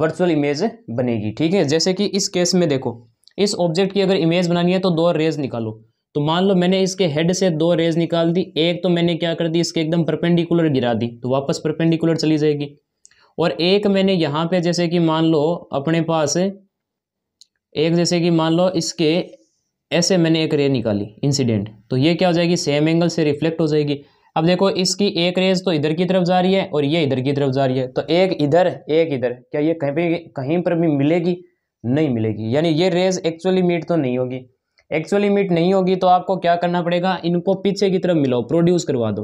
वर्चुअल इमेज बनेगी ठीक है जैसे कि इस केस में देखो इस ऑब्जेक्ट की अगर इमेज बनानी है तो दो रेज निकालो तो मान लो मैंने इसके हेड से दो रेज निकाल दी एक तो मैंने क्या कर दी इसके एकदम परपेंडिकुलर गिरा दी तो वापस परपेंडिकुलर चली जाएगी और एक मैंने यहाँ पे जैसे कि मान लो अपने पास एक जैसे कि मान लो इसके ऐसे मैंने एक रे निकाली इंसिडेंट तो ये क्या हो जाएगी सेम एंगल से रिफ्लेक्ट हो जाएगी अब देखो इसकी एक रेज तो इधर की तरफ जा रही है और ये इधर की तरफ जा रही है तो एक इधर एक इधर क्या ये कहीं पर कहीं पर भी मिलेगी नहीं मिलेगी यानी ये रेज एक्चुअली मीट तो नहीं होगी एक्चुअली मीट नहीं होगी तो आपको क्या करना पड़ेगा इनको पीछे की तरफ मिलाओ प्रोड्यूस करवा दो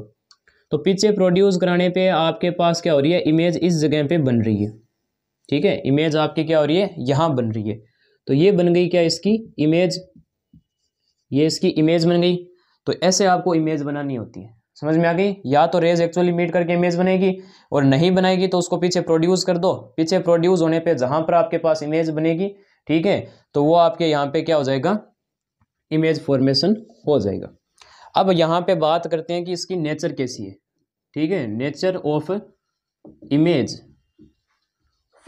तो पीछे प्रोड्यूस कराने पे आपके पास क्या हो रही है इमेज इस जगह पे बन रही है ठीक है इमेज आपकी क्या हो रही है यहाँ बन रही है तो ये बन गई क्या इसकी इमेज ये इसकी इमेज बन गई तो ऐसे आपको इमेज बनानी होती है समझ में आ गई या तो रेज एक्चुअली मीट करके इमेज बनेगी और नहीं बनाएगी तो उसको पीछे प्रोड्यूस कर दो पीछे प्रोड्यूस होने पे जहाँ पर आपके पास इमेज बनेगी ठीक है तो वो आपके यहाँ पे क्या हो जाएगा इमेज फॉर्मेशन हो जाएगा अब यहाँ पे बात करते हैं कि इसकी नेचर कैसी है ठीक है nature of image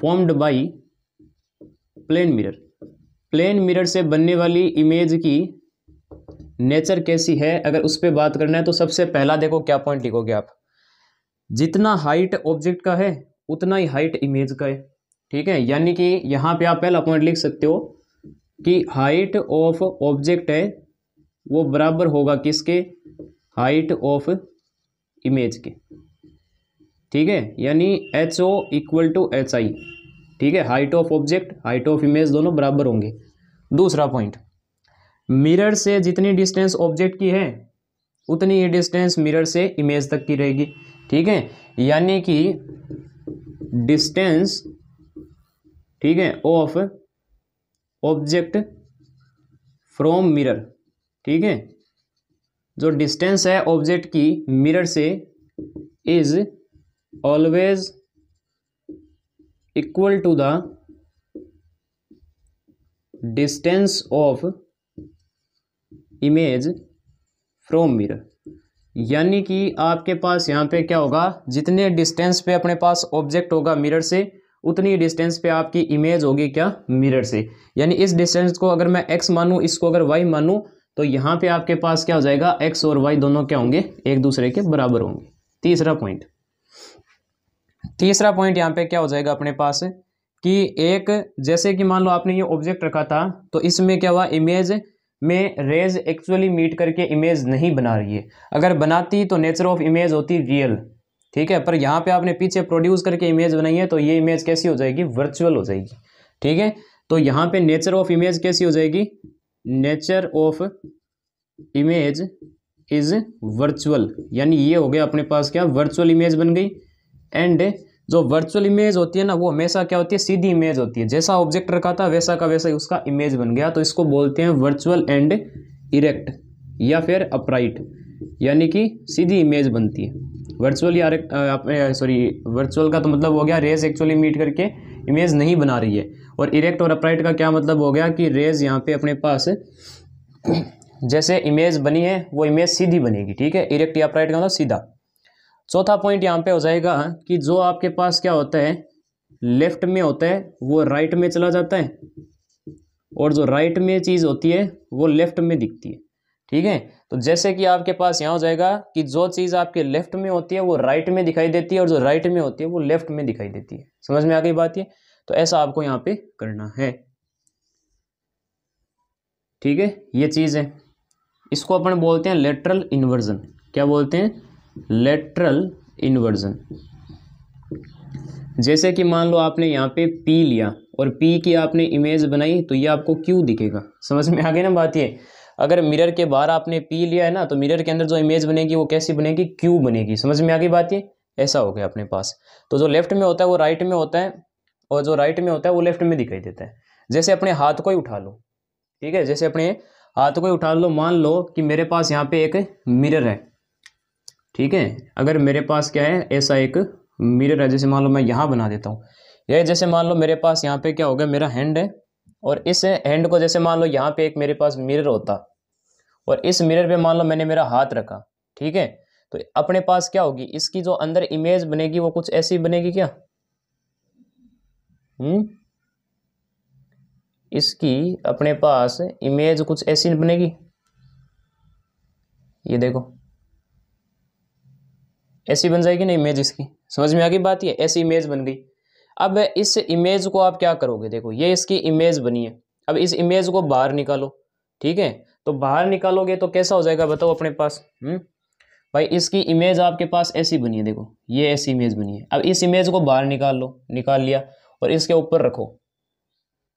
formed by plane mirror plane mirror से बनने वाली इमेज की नेचर कैसी है अगर उस पर बात करना है तो सबसे पहला देखो क्या पॉइंट लिखोगे आप जितना हाइट ऑब्जेक्ट का है उतना ही हाइट इमेज का है ठीक है यानी कि यहाँ पे आप पहला पॉइंट लिख सकते हो कि हाइट ऑफ ऑब्जेक्ट है वो बराबर होगा किसके हाइट ऑफ इमेज के ठीक है यानी h o equal to h i ठीक है height of object height of image दोनों बराबर होंगे दूसरा पॉइंट मिरर से जितनी डिस्टेंस ऑब्जेक्ट की है उतनी ही डिस्टेंस मिरर से इमेज तक की रहेगी ठीक है यानी कि डिस्टेंस ठीक है ऑफ ऑब्जेक्ट फ्रॉम मिरर ठीक है जो डिस्टेंस है ऑब्जेक्ट की मिरर से is always equal to the distance of image from mirror यानी कि आपके पास यहाँ पे क्या होगा जितने डिस्टेंस पे अपने पास ऑब्जेक्ट होगा मिरर से उतनी डिस्टेंस पे आपकी इमेज होगी क्या मिरर से यानी इस डिस्टेंस को अगर मैं एक्स मानूँ इसको अगर वाई मानूँ तो यहाँ पे आपके पास क्या हो जाएगा एक्स और वाई दोनों क्या होंगे एक दूसरे के बराबर होंगे तीसरा पॉइंट तीसरा पॉइंट यहाँ पे क्या हो जाएगा अपने पास कि एक जैसे कि मान लो आपने ये ऑब्जेक्ट रखा था तो इसमें क्या हुआ इमेज में रेज एक्चुअली मीट करके इमेज नहीं बना रही है अगर बनाती तो नेचर ऑफ इमेज होती रियल ठीक है पर यहाँ पे आपने पीछे प्रोड्यूस करके इमेज बनाई है तो ये इमेज कैसी हो जाएगी वर्चुअल हो जाएगी ठीक है तो यहाँ पे नेचर ऑफ इमेज कैसी हो जाएगी nature of image is virtual यानी ये हो गया अपने पास क्या वर्चुअल इमेज बन गई एंड जो वर्चुअल इमेज होती है ना वो हमेशा क्या होती है सीधी इमेज होती है जैसा ऑब्जेक्ट रखा था वैसा का वैसा उसका इमेज बन गया तो इसको बोलते हैं वर्चुअल एंड इरेक्ट या फिर अपराइट यानी कि सीधी इमेज बनती है वर्चुअल या सॉरी वर्चुअल का तो मतलब हो गया रेज एक्चुअली मीट करके इमेज नहीं बना रही है और इरेक्ट और अपराइट का क्या मतलब हो गया कि रेज यहाँ पे अपने पास जैसे इमेज बनी है वो इमेज सीधी बनेगी ठीक है इरेक्ट या अपराइट का मतलब सीधा चौथा पॉइंट यहाँ पे हो जाएगा कि जो आपके पास क्या होता है लेफ्ट में होता है वो राइट में चला जाता है और जो राइट में चीज़ होती है वो लेफ्ट में दिखती है ठीक है तो जैसे कि आपके पास यहाँ हो जाएगा कि जो चीज़ आपके लेफ्ट में होती है वो राइट में दिखाई देती है और जो राइट में होती है वो लेफ्ट में दिखाई देती है समझ में आ गई बात ये तो ऐसा आपको यहाँ पे करना है ठीक है ये चीज़ है इसको अपन बोलते हैं लेटरल इन्वर्जन क्या बोलते हैं लेटरल इन्वर्जन जैसे कि मान लो आपने यहाँ पे पी लिया और पी की आपने इमेज बनाई तो ये आपको क्यू दिखेगा समझ में आ गई ना बात ये अगर मिरर के बाहर आपने पी लिया है ना तो मिरर के अंदर जो इमेज बनेगी वो कैसी बनेगी क्यू बनेगी समझ में आ गई बात ये ऐसा हो गया अपने पास तो जो लेफ्ट में होता है वो राइट में होता है और जो राइट में होता है वो लेफ्ट में दिखाई देता है जैसे अपने हाथ को ही उठा लो ठीक है जैसे अपने हाथ को ही उठा लो मान लो कि मेरे पास यहाँ पे एक मिरर है ठीक है अगर मेरे पास क्या है ऐसा एक मिरर है जैसे मान लो मैं यहाँ बना देता हूँ ये जैसे मान लो मेरे पास यहाँ पे क्या हो गया मेरा हैंड है और इस हैंड को जैसे मान लो यहाँ पे एक मेरे पास मिरर होता और इस मिरर पे मान लो मैंने मेरा हाथ रखा ठीक है तो अपने पास क्या होगी इसकी जो अंदर इमेज बनेगी वो कुछ ऐसी बनेगी क्या हम्म इसकी अपने पास इमेज कुछ ऐसी बनेगी ये देखो ऐसी बन जाएगी ना इमेज इसकी समझ में आ गई बात ये ऐसी इमेज बन गई अब इस इमेज को आप क्या करोगे देखो ये इसकी इमेज बनी है अब इस इमेज को बाहर निकालो ठीक है तो बाहर निकालोगे तो कैसा हो जाएगा बताओ अपने पास हम्म भाई इसकी इमेज आपके पास ऐसी बनी है देखो ये ऐसी इमेज बनी है अब इस इमेज को बाहर निकाल लो निकाल लिया और इसके ऊपर रखो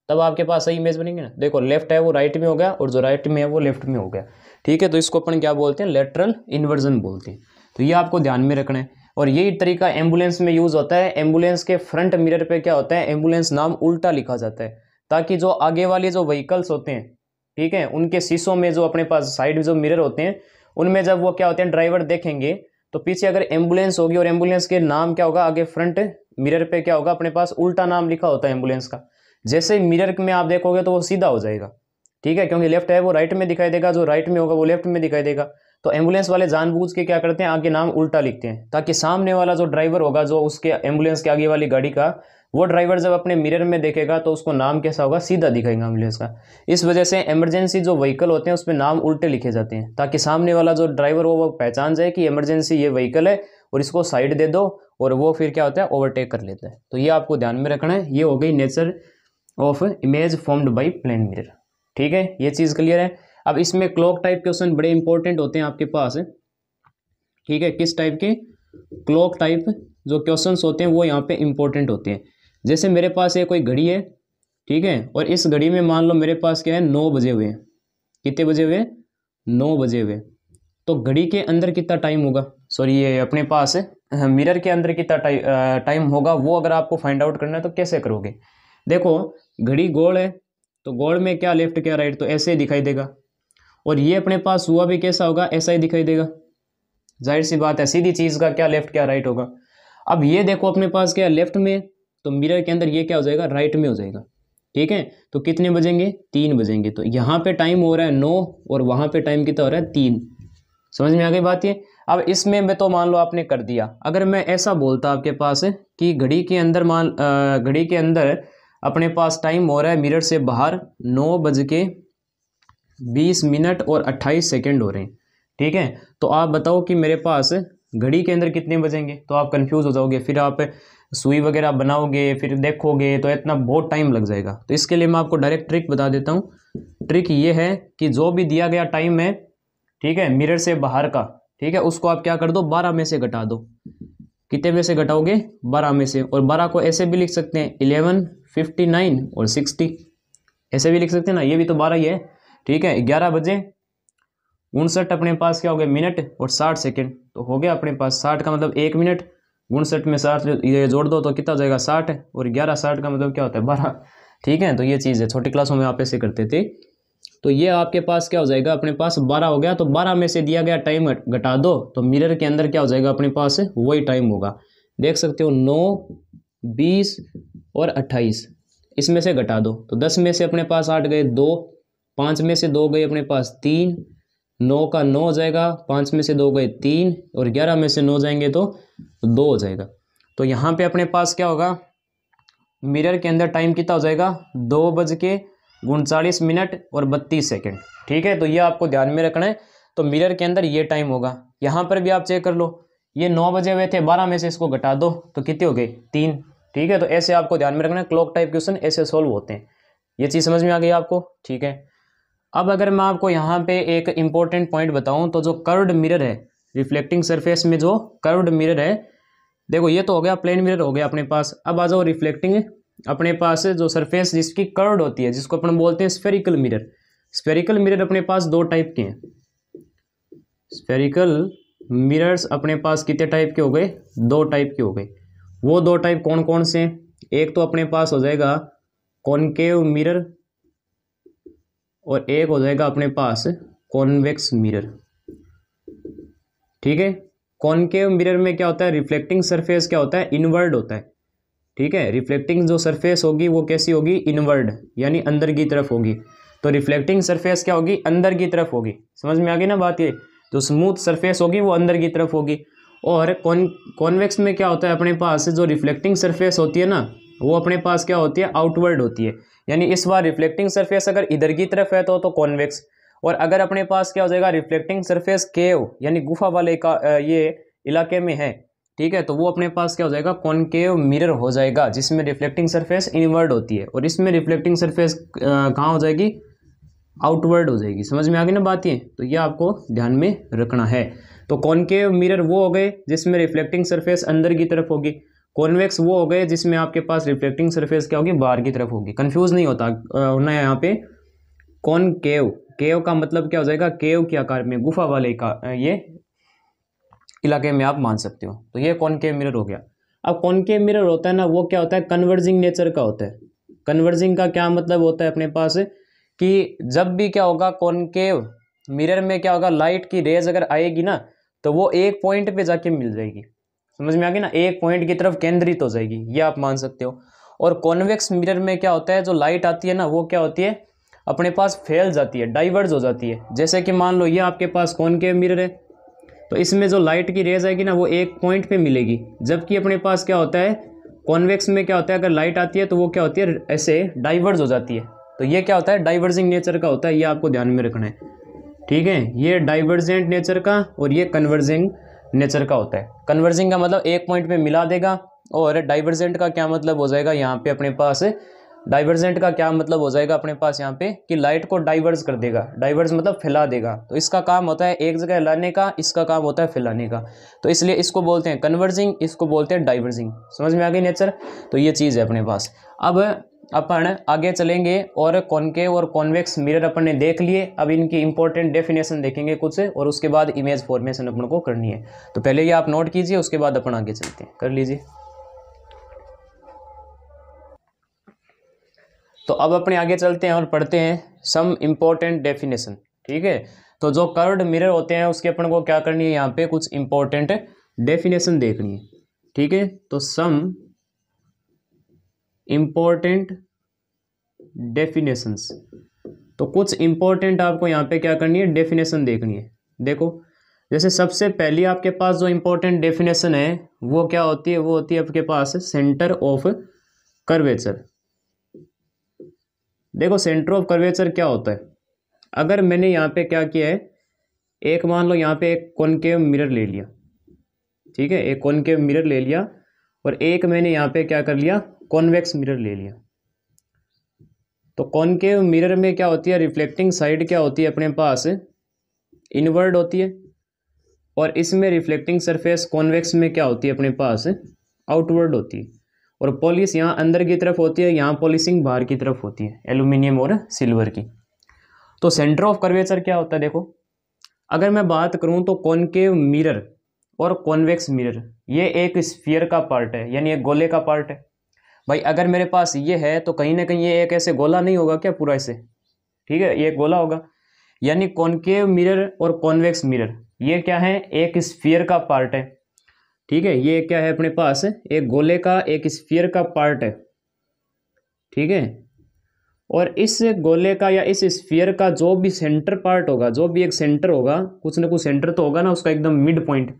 तब आपके पास सही इमेज बनेंगे ना देखो लेफ्ट है वो राइट में हो गया और जो राइट में है वो लेफ्ट में हो गया ठीक है तो इसको अपन क्या बोलते हैं लेटरल इन्वर्जन बोलते हैं तो ये आपको ध्यान में रखना है और यही तरीका एम्बुलेंस में यूज़ होता है एम्बुलेंस के फ्रंट मिरर पे क्या होता है एम्बुलेंस नाम उल्टा लिखा जाता है ताकि जो आगे वाले जो व्हीकल्स होते हैं ठीक है उनके शीशों में जो अपने पास साइड जो मिरर होते हैं उनमें जब वो क्या होते हैं ड्राइवर देखेंगे तो पीछे अगर एम्बुलेंस होगी और एम्बुलेंस के नाम क्या होगा आगे फ्रंट मिरर पे क्या होगा अपने पास उल्टा नाम लिखा होता है एम्बुलेंस का जैसे मिरर में आप देखोगे तो वो सीधा हो जाएगा ठीक है क्योंकि लेफ्ट है वो राइट में दिखाई देगा जो राइट में होगा वो लेफ्ट में दिखाई देगा तो एम्बुलेंस वाले जानबूझ के क्या करते हैं आगे नाम उल्टा लिखते हैं ताकि सामने वाला जो ड्राइवर होगा जो उसके एम्बुलेंस के आगे वाली गाड़ी का वो ड्राइवर जब अपने मिरर में देखेगा तो उसको नाम कैसा होगा सीधा दिखाएगा एम्बुलेंस का इस वजह से इमरजेंसी जो व्हीकल होते हैं उसमें नाम उल्टे लिखे जाते हैं ताकि सामने वाला जो ड्राइवर हो वो पहचान जाए कि इमरजेंसी ये व्हीकल है और इसको साइड दे दो और वो फिर क्या होता है ओवरटेक कर लेता है तो ये आपको ध्यान में रखना है ये हो गई nature of image formed by plane mirror ठीक है ये चीज़ क्लियर है अब इसमें क्लॉक टाइप क्वेश्चन बड़े इंपॉर्टेंट होते हैं आपके पास ठीक है किस टाइप के क्लॉक टाइप जो क्वेश्चन होते हैं वो यहाँ पे इंपॉर्टेंट होते हैं जैसे मेरे पास ये कोई घड़ी है ठीक है और इस घड़ी में मान लो मेरे पास क्या है नौ बजे हुए कितने बजे हुए नौ बजे हुए तो घड़ी के अंदर कितना टाइम होगा सॉरी ये अपने पास मिरर के अंदर कितना टाइम होगा वो अगर आपको फाइंड आउट करना है तो कैसे करोगे देखो घड़ी गोल है तो गोल में क्या लेफ्ट क्या राइट तो ऐसे ही दिखाई देगा और ये अपने पास हुआ भी कैसा होगा ऐसा ही दिखाई देगा जाहिर सी बात है सीधी चीज़ का क्या लेफ्ट क्या राइट होगा अब ये देखो अपने पास क्या लेफ्ट में तो मिरर के अंदर ये क्या हो जाएगा राइट में हो जाएगा ठीक है तो कितने बजेंगे तीन बजेंगे तो यहाँ पे टाइम हो रहा है नौ और वहाँ पे टाइम कितना हो रहा है तीन समझ में आ गई बात ये अब इसमें मैं तो मान लो आपने कर दिया अगर मैं ऐसा बोलता आपके पास कि घड़ी के अंदर मान घड़ी के अंदर अपने पास टाइम हो रहा है मिरर से बाहर नौ बज के बीस मिनट और अट्ठाईस सेकेंड हो रहे हैं ठीक है तो आप बताओ कि मेरे पास घड़ी के अंदर कितने बजेंगे तो आप कंफ्यूज हो जाओगे फिर आप सुई वगैरह बनाओगे फिर देखोगे तो इतना बहुत टाइम लग जाएगा तो इसके लिए मैं आपको डायरेक्ट ट्रिक बता देता हूँ ट्रिक ये है कि जो भी दिया गया टाइम है ठीक है मिरर से बाहर का ठीक है उसको आप क्या कर दो बारह में से घटा दो कितने में से घटाओगे बारह में से और बारह को ऐसे भी लिख सकते हैं इलेवन फिफ्टी नाइन और सिक्सटी ऐसे भी लिख सकते हैं ना ये भी तो बारह ही है ठीक है ग्यारह बजे उनसठ अपने पास क्या हो गया मिनट और साठ सेकेंड तो हो गया अपने पास साठ का मतलब एक मिनट उनसठ में साठ ये जोड़ दो तो कितना हो जाएगा साठ और ग्यारह साठ का मतलब क्या होता है बारह ठीक है तो ये चीज़ है छोटी क्लासों में आप ऐसे करते थे तो ये आपके पास क्या हो जाएगा अपने पास बारह हो गया तो बारह में से दिया गया टाइम घटा दो तो मिरर के अंदर क्या हो जाएगा अपने पास वही टाइम होगा देख सकते हो नौ बीस और अट्ठाईस इसमें से घटा दो तो दस में से अपने पास आठ गए दो पाँच में से दो गए अपने पास तीन नौ का नौ हो जाएगा पाँच में से दो गए तीन और ग्यारह में से नौ जाएंगे तो दो हो जाएगा तो यहाँ पे अपने पास क्या होगा मिरर के अंदर टाइम कितना हो जाएगा दो बज के उनचालीस मिनट और बत्तीस सेकेंड ठीक है तो ये आपको ध्यान में रखना है तो मिरर के अंदर ये टाइम होगा यहाँ पर भी आप चेक कर लो ये नौ बजे हुए थे बारह में से इसको घटा दो तो कितने हो गए तीन ठीक है तो ऐसे आपको ध्यान में रखना है क्लॉक टाइप क्वेश्चन ऐसे सॉल्व होते हैं ये चीज़ समझ में आ गई आपको ठीक है अब अगर मैं आपको यहाँ पे एक इम्पोर्टेंट पॉइंट बताऊँ तो जो कर्व्ड मिरर है रिफ्लेक्टिंग सरफेस में जो कर्व्ड मिरर है देखो ये तो हो गया प्लेन मिरर हो गया अपने पास अब आ जाओ रिफ्लेक्टिंग अपने पास जो सरफेस जिसकी कर्व्ड होती है जिसको अपन बोलते हैं स्फेरिकल मिरर स्फेरिकल मिरर अपने पास दो टाइप के हैं स्फेरिकल मिरर्स अपने पास कितने टाइप के हो गए दो टाइप के हो गए वो दो टाइप कौन कौन से हैं एक तो अपने पास हो जाएगा कॉन्केव मिरर और एक हो जाएगा अपने पास कॉन्वेक्स मिरर ठीक है कॉनकेव मिरर में क्या होता है रिफ्लेक्टिंग सरफेस क्या होता है इनवर्ड होता है ठीक है रिफ्लेक्टिंग जो सरफेस होगी वो कैसी होगी इनवर्ड यानी अंदर की तरफ होगी तो रिफ्लेक्टिंग सरफेस क्या होगी अंदर की तरफ होगी समझ में आ गई ना बात ये तो स्मूथ सरफेस होगी वो अंदर की तरफ होगी और कॉन कॉन्वेक्स में क्या होता है अपने पास जो रिफ्लेक्टिंग सरफेस होती है ना वो अपने पास क्या होती है आउटवर्ड होती है यानी इस बार रिफ्लेक्टिंग सरफेस अगर इधर की तरफ है तो तो कॉन्वेक्स और अगर अपने पास क्या हो जाएगा रिफ्लेक्टिंग सरफेस केव यानी गुफा वाले का ये इलाके में है ठीक है तो वो अपने पास क्या हो जाएगा कॉनकेव मिरर हो जाएगा जिसमें रिफ्लेक्टिंग सरफेस इनवर्ड होती है और इसमें रिफ्लेक्टिंग सरफेस कहाँ हो जाएगी आउटवर्ड हो जाएगी समझ में आ गई ना बात ये तो ये आपको ध्यान में रखना है तो कॉनकेव मिरर वो हो गए जिसमें रिफ्लेक्टिंग सरफेस अंदर की तरफ होगी कॉन्वेक्स वो हो गए जिसमें आपके पास रिफ्लेक्टिंग सरफेस क्या होगी बाहर की तरफ होगी कन्फ्यूज़ नहीं होता होना है यहाँ पे कौन केव केव का मतलब क्या हो जाएगा केव के आकार में गुफा वाले का ये इलाके में आप मान सकते हो तो ये कॉनकेव मिरर हो गया अब कॉनकेव मिरर होता है ना वो क्या होता है कन्वर्जिंग नेचर का होता है कन्वर्जिंग का क्या मतलब होता है अपने पास कि जब भी क्या होगा कॉनकेव मिरर में क्या होगा लाइट की रेज अगर आएगी ना तो वो एक पॉइंट पे जाके मिल जाएगी समझ में आ गई ना एक पॉइंट की तरफ केंद्रित हो जाएगी ये आप मान सकते हो और कॉन्वेक्स मिरर में क्या होता है जो लाइट आती है ना वो क्या होती है अपने पास फैल जाती है डाइवर्ज हो जाती है जैसे कि मान लो ये आपके पास कौन के मिरर है तो इसमें जो लाइट की रेज आएगी ना वो एक पॉइंट पे मिलेगी जबकि अपने पास क्या होता है कॉन्वेक्स में क्या होता है अगर लाइट आती है तो वो क्या होती है ऐसे डाइवर्ज हो जाती है तो ये क्या होता है डाइवर्जिंग नेचर का होता है ये आपको ध्यान में रखना है ठीक है ये डाइवर्जेंट नेचर का और ये कन्वर्जिंग नेचर का होता है कन्वर्जिंग का मतलब एक पॉइंट पे मिला देगा और डाइवर्जेंट का क्या मतलब हो जाएगा यहाँ पे अपने पास डाइवर्जेंट का क्या मतलब हो जाएगा अपने पास यहाँ पे कि लाइट को डाइवर्स कर देगा डाइवर्स मतलब फैला देगा तो इसका काम होता है एक जगह लाने का इसका काम होता है फैलाने का तो इसलिए इसको बोलते हैं कन्वर्जिंग इसको बोलते हैं डाइवर्जिंग समझ में आ गई नेचर तो ये चीज़ है अपने पास अब अपन आगे चलेंगे और कॉनकेव और कॉन्वेक्स मिरर अपन ने देख लिए अब इनकी इंपॉर्टेंट डेफिनेशन देखेंगे कुछ और उसके बाद इमेज फॉर्मेशन अपन को करनी है तो पहले ये आप नोट कीजिए उसके बाद अपन आगे चलते हैं कर लीजिए तो अब अपने आगे चलते हैं और पढ़ते हैं सम इम्पोर्टेंट डेफिनेशन ठीक है तो जो कर्ड मिरर होते हैं उसके अपन को क्या करनी है यहाँ पे कुछ इम्पोर्टेंट डेफिनेशन देखनी है ठीक है तो सम इम्पोर्टेंट डेफिनेशंस तो कुछ इंपॉर्टेंट आपको यहाँ पे क्या करनी है डेफिनेशन देखनी है देखो जैसे सबसे पहली आपके पास जो इम्पोर्टेंट डेफिनेशन है वो क्या होती है वो होती है आपके पास सेंटर ऑफ कर्वेचर देखो सेंटर ऑफ कर्वेचर क्या होता है अगर मैंने यहाँ पे क्या किया है एक मान लो यहाँ पे एक कॉनकेव मिरर ले लिया ठीक है एक कॉनकेव मिरर ले लिया और एक मैंने यहाँ पे क्या कर लिया कॉन्वेक्स मिरर ले लिया तो कॉनकेव मिरर में क्या होती है रिफ्लेक्टिंग साइड क्या होती है अपने पास इनवर्ड होती है और इसमें रिफ्लेक्टिंग सरफेस कॉन्वेक्स में क्या होती है अपने पास आउटवर्ड होती है और पॉलिस यहाँ अंदर की तरफ होती है यहाँ पॉलिसिंग बाहर की तरफ होती है एल्यूमिनियम और सिल्वर की तो सेंटर ऑफ कर्वेचर क्या होता है देखो अगर मैं बात करूँ तो कॉनकेव मिरर और कॉन्वेक्स मिरर ये एक स्फीयर का पार्ट है यानी एक गोले का पार्ट है भाई अगर मेरे पास ये है तो कहीं ना कहीं ये एक ऐसे गोला नहीं होगा क्या पूरा ऐसे ठीक है ये गोला होगा यानी कॉन्केव मिरर और कॉन्वेक्स मिरर ये क्या है एक स्फीयर का पार्ट है ठीक है ये क्या है अपने पास एक गोले का एक स्फीयर का पार्ट है ठीक है और इस गोले का या इस स्फीयर का जो भी सेंटर पार्ट होगा जो भी एक सेंटर होगा कुछ ना कुछ सेंटर तो होगा ना उसका एकदम मिड पॉइंट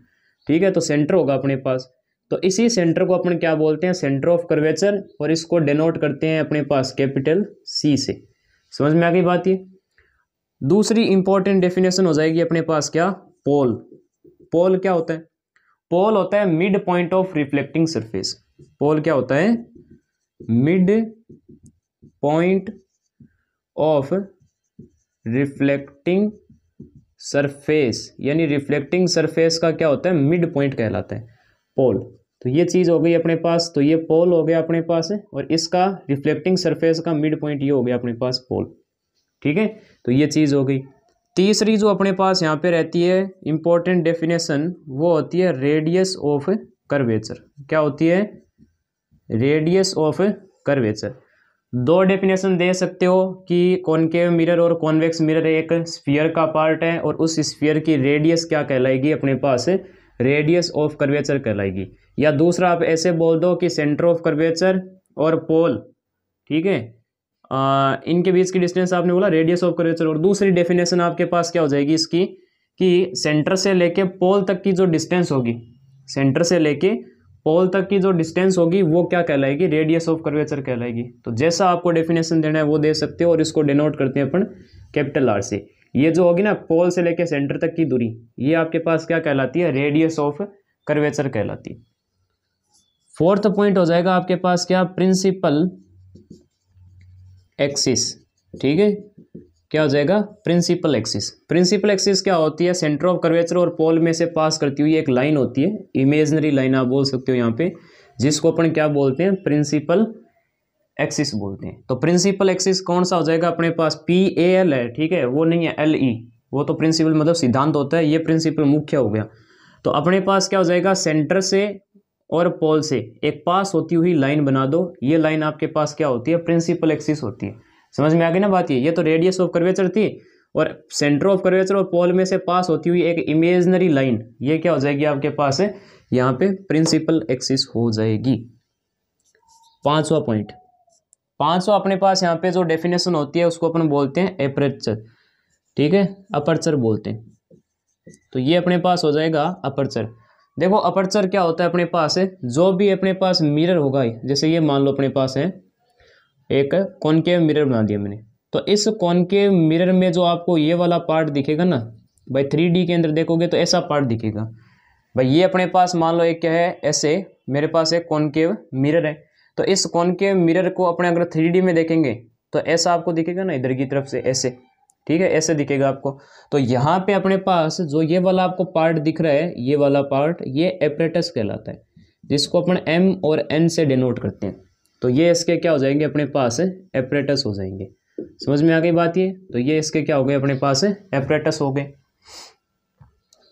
ठीक है तो सेंटर होगा अपने पास तो इसी सेंटर को अपन क्या बोलते हैं सेंटर ऑफ कर्वेचर और इसको डिनोट करते हैं अपने पास कैपिटल सी से समझ में आ गई बात ये दूसरी इंपॉर्टेंट डेफिनेशन हो जाएगी अपने पास क्या पोल पोल क्या होता है पोल होता है mid point of reflecting surface pole क्या होता है mid point of reflecting surface यानी रिफ्लेक्टिंग सरफेस का क्या होता है मिड पॉइंट कहलाता है पोल तो ये चीज़ हो गई अपने पास तो ये पोल हो गया अपने पास और इसका रिफ्लेक्टिंग सरफेस का मिड पॉइंट ये हो गया अपने पास पोल ठीक है तो ये चीज़ हो गई तीसरी जो अपने पास यहाँ पे रहती है इम्पोर्टेंट डेफिनेशन वो होती है रेडियस ऑफ कर्वेचर क्या होती है रेडियस ऑफ कर्वेचर दो डेफिनेशन दे सकते हो कि कॉन्केव मिरर और कॉन्वेक्स मिरर एक स्फीयर का पार्ट है और उस स्फीयर की रेडियस क्या कहलाएगी अपने पास रेडियस ऑफ कर्वेचर कहलाएगी या दूसरा आप ऐसे बोल दो कि सेंटर ऑफ कर्वेचर और पोल ठीक है इनके बीच की डिस्टेंस आपने बोला रेडियस ऑफ कर्वेचर और दूसरी डेफिनेशन आपके पास क्या हो जाएगी इसकी कि सेंटर से लेके पोल तक की जो डिस्टेंस होगी सेंटर से लेके पोल तक की जो डिस्टेंस होगी वो क्या कहलाएगी रेडियस ऑफ कर्वेचर कहलाएगी तो जैसा आपको डेफिनेशन देना है वो दे सकते हो और इसको डिनोट करते हैं अपन कैपिटल आर से ये जो होगी ना पोल से लेकर सेंटर तक की दूरी ये आपके पास क्या कहलाती है रेडियस ऑफ कर्वेचर कहलाती है फोर्थ पॉइंट हो जाएगा आपके पास क्या प्रिंसिपल एक्सिस ठीक है क्या हो जाएगा प्रिंसिपल एक्सिस प्रिंसिपल एक्सिस क्या होती है सेंटर ऑफ कर्वेचर और पोल में से पास करती हुई एक लाइन होती है इमेजनरी लाइन आप बोल सकते हो यहाँ पे जिसको अपन क्या बोलते हैं प्रिंसिपल एक्सिस बोलते हैं तो प्रिंसिपल एक्सिस कौन सा हो जाएगा अपने पास पी ए एल है ठीक है वो नहीं है एल ई e. वो तो प्रिंसिपल मतलब सिद्धांत होता है ये प्रिंसिपल मुख्य हो गया तो अपने पास क्या हो जाएगा सेंटर से और पोल से एक पास होती हुई लाइन बना दो ये लाइन आपके पास क्या होती है प्रिंसिपल एक्सिस होती है समझ में आ गई ना बात ये ये तो रेडियस ऑफ कर्वेचर थी और सेंटर ऑफ कर्वेचर और पोल में से पास होती हुई एक इमेजनरी लाइन ये क्या हो जाएगी आपके पास है यहाँ पे प्रिंसिपल एक्सिस हो जाएगी पांचवा पॉइंट पांचवा अपने पास यहाँ पे जो डेफिनेशन होती है उसको अपन बोलते हैं अपर्चर ठीक है अपर्चर बोलते हैं तो ये अपने पास हो जाएगा अपर्चर देखो अपर्चर क्या होता है अपने पास है जो भी अपने पास मिरर होगा जैसे ये मान लो अपने पास है एक कॉनकेव मिरर बना दिया मैंने तो इस कॉनकेव मिरर में जो आपको ये वाला पार्ट दिखेगा ना भाई थ्री के अंदर देखोगे तो ऐसा पार्ट दिखेगा भाई ये अपने पास मान लो एक क्या है ऐसे मेरे पास एक कॉनकेव मिरर है तो इस कॉनकेव मिरर को अपने अगर थ्री में देखेंगे तो ऐसा आपको दिखेगा ना इधर की तरफ से ऐसे ठीक है ऐसे दिखेगा आपको तो यहाँ पे अपने पास जो ये वाला आपको पार्ट दिख रहा है ये वाला पार्ट ये एपरेटस कहलाता है जिसको अपन एम और एन से डिनोट करते हैं तो ये इसके क्या हो जाएंगे अपने पास एपरेटस हो जाएंगे समझ में आ गई बात ये तो ये इसके क्या हो गए अपने पास एपरेटस हो गए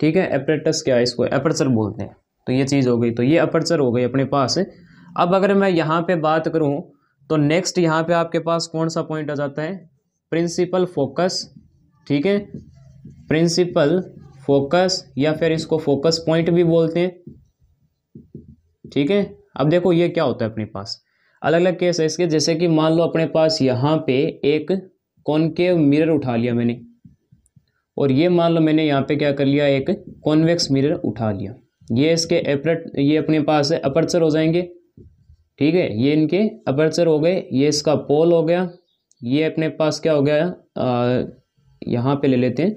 ठीक है एपरेटस क्या है इसको अपर्चर बोलते हैं तो ये चीज़ हो गई तो ये अपर्चर हो गई अपने पास अब अगर मैं यहाँ पर बात करूँ तो नेक्स्ट यहाँ पर आपके पास कौन सा पॉइंट आ जाता है प्रिंसिपल फोकस ठीक है प्रिंसिपल फोकस या फिर इसको फोकस पॉइंट भी बोलते हैं ठीक है अब देखो ये क्या होता है अपने पास अलग अलग केस है इसके जैसे कि मान लो अपने पास यहाँ पे एक कॉनकेव मिरर उठा लिया मैंने और ये मान लो मैंने यहाँ पे क्या कर लिया एक कॉन्वेक्स मिरर उठा लिया ये इसके एपरेट ये अपने पास है अपर्चर हो जाएंगे ठीक है ये इनके अपर्चर हो गए ये इसका पोल हो गया ये अपने पास क्या हो गया आ, यहाँ पे ले लेते हैं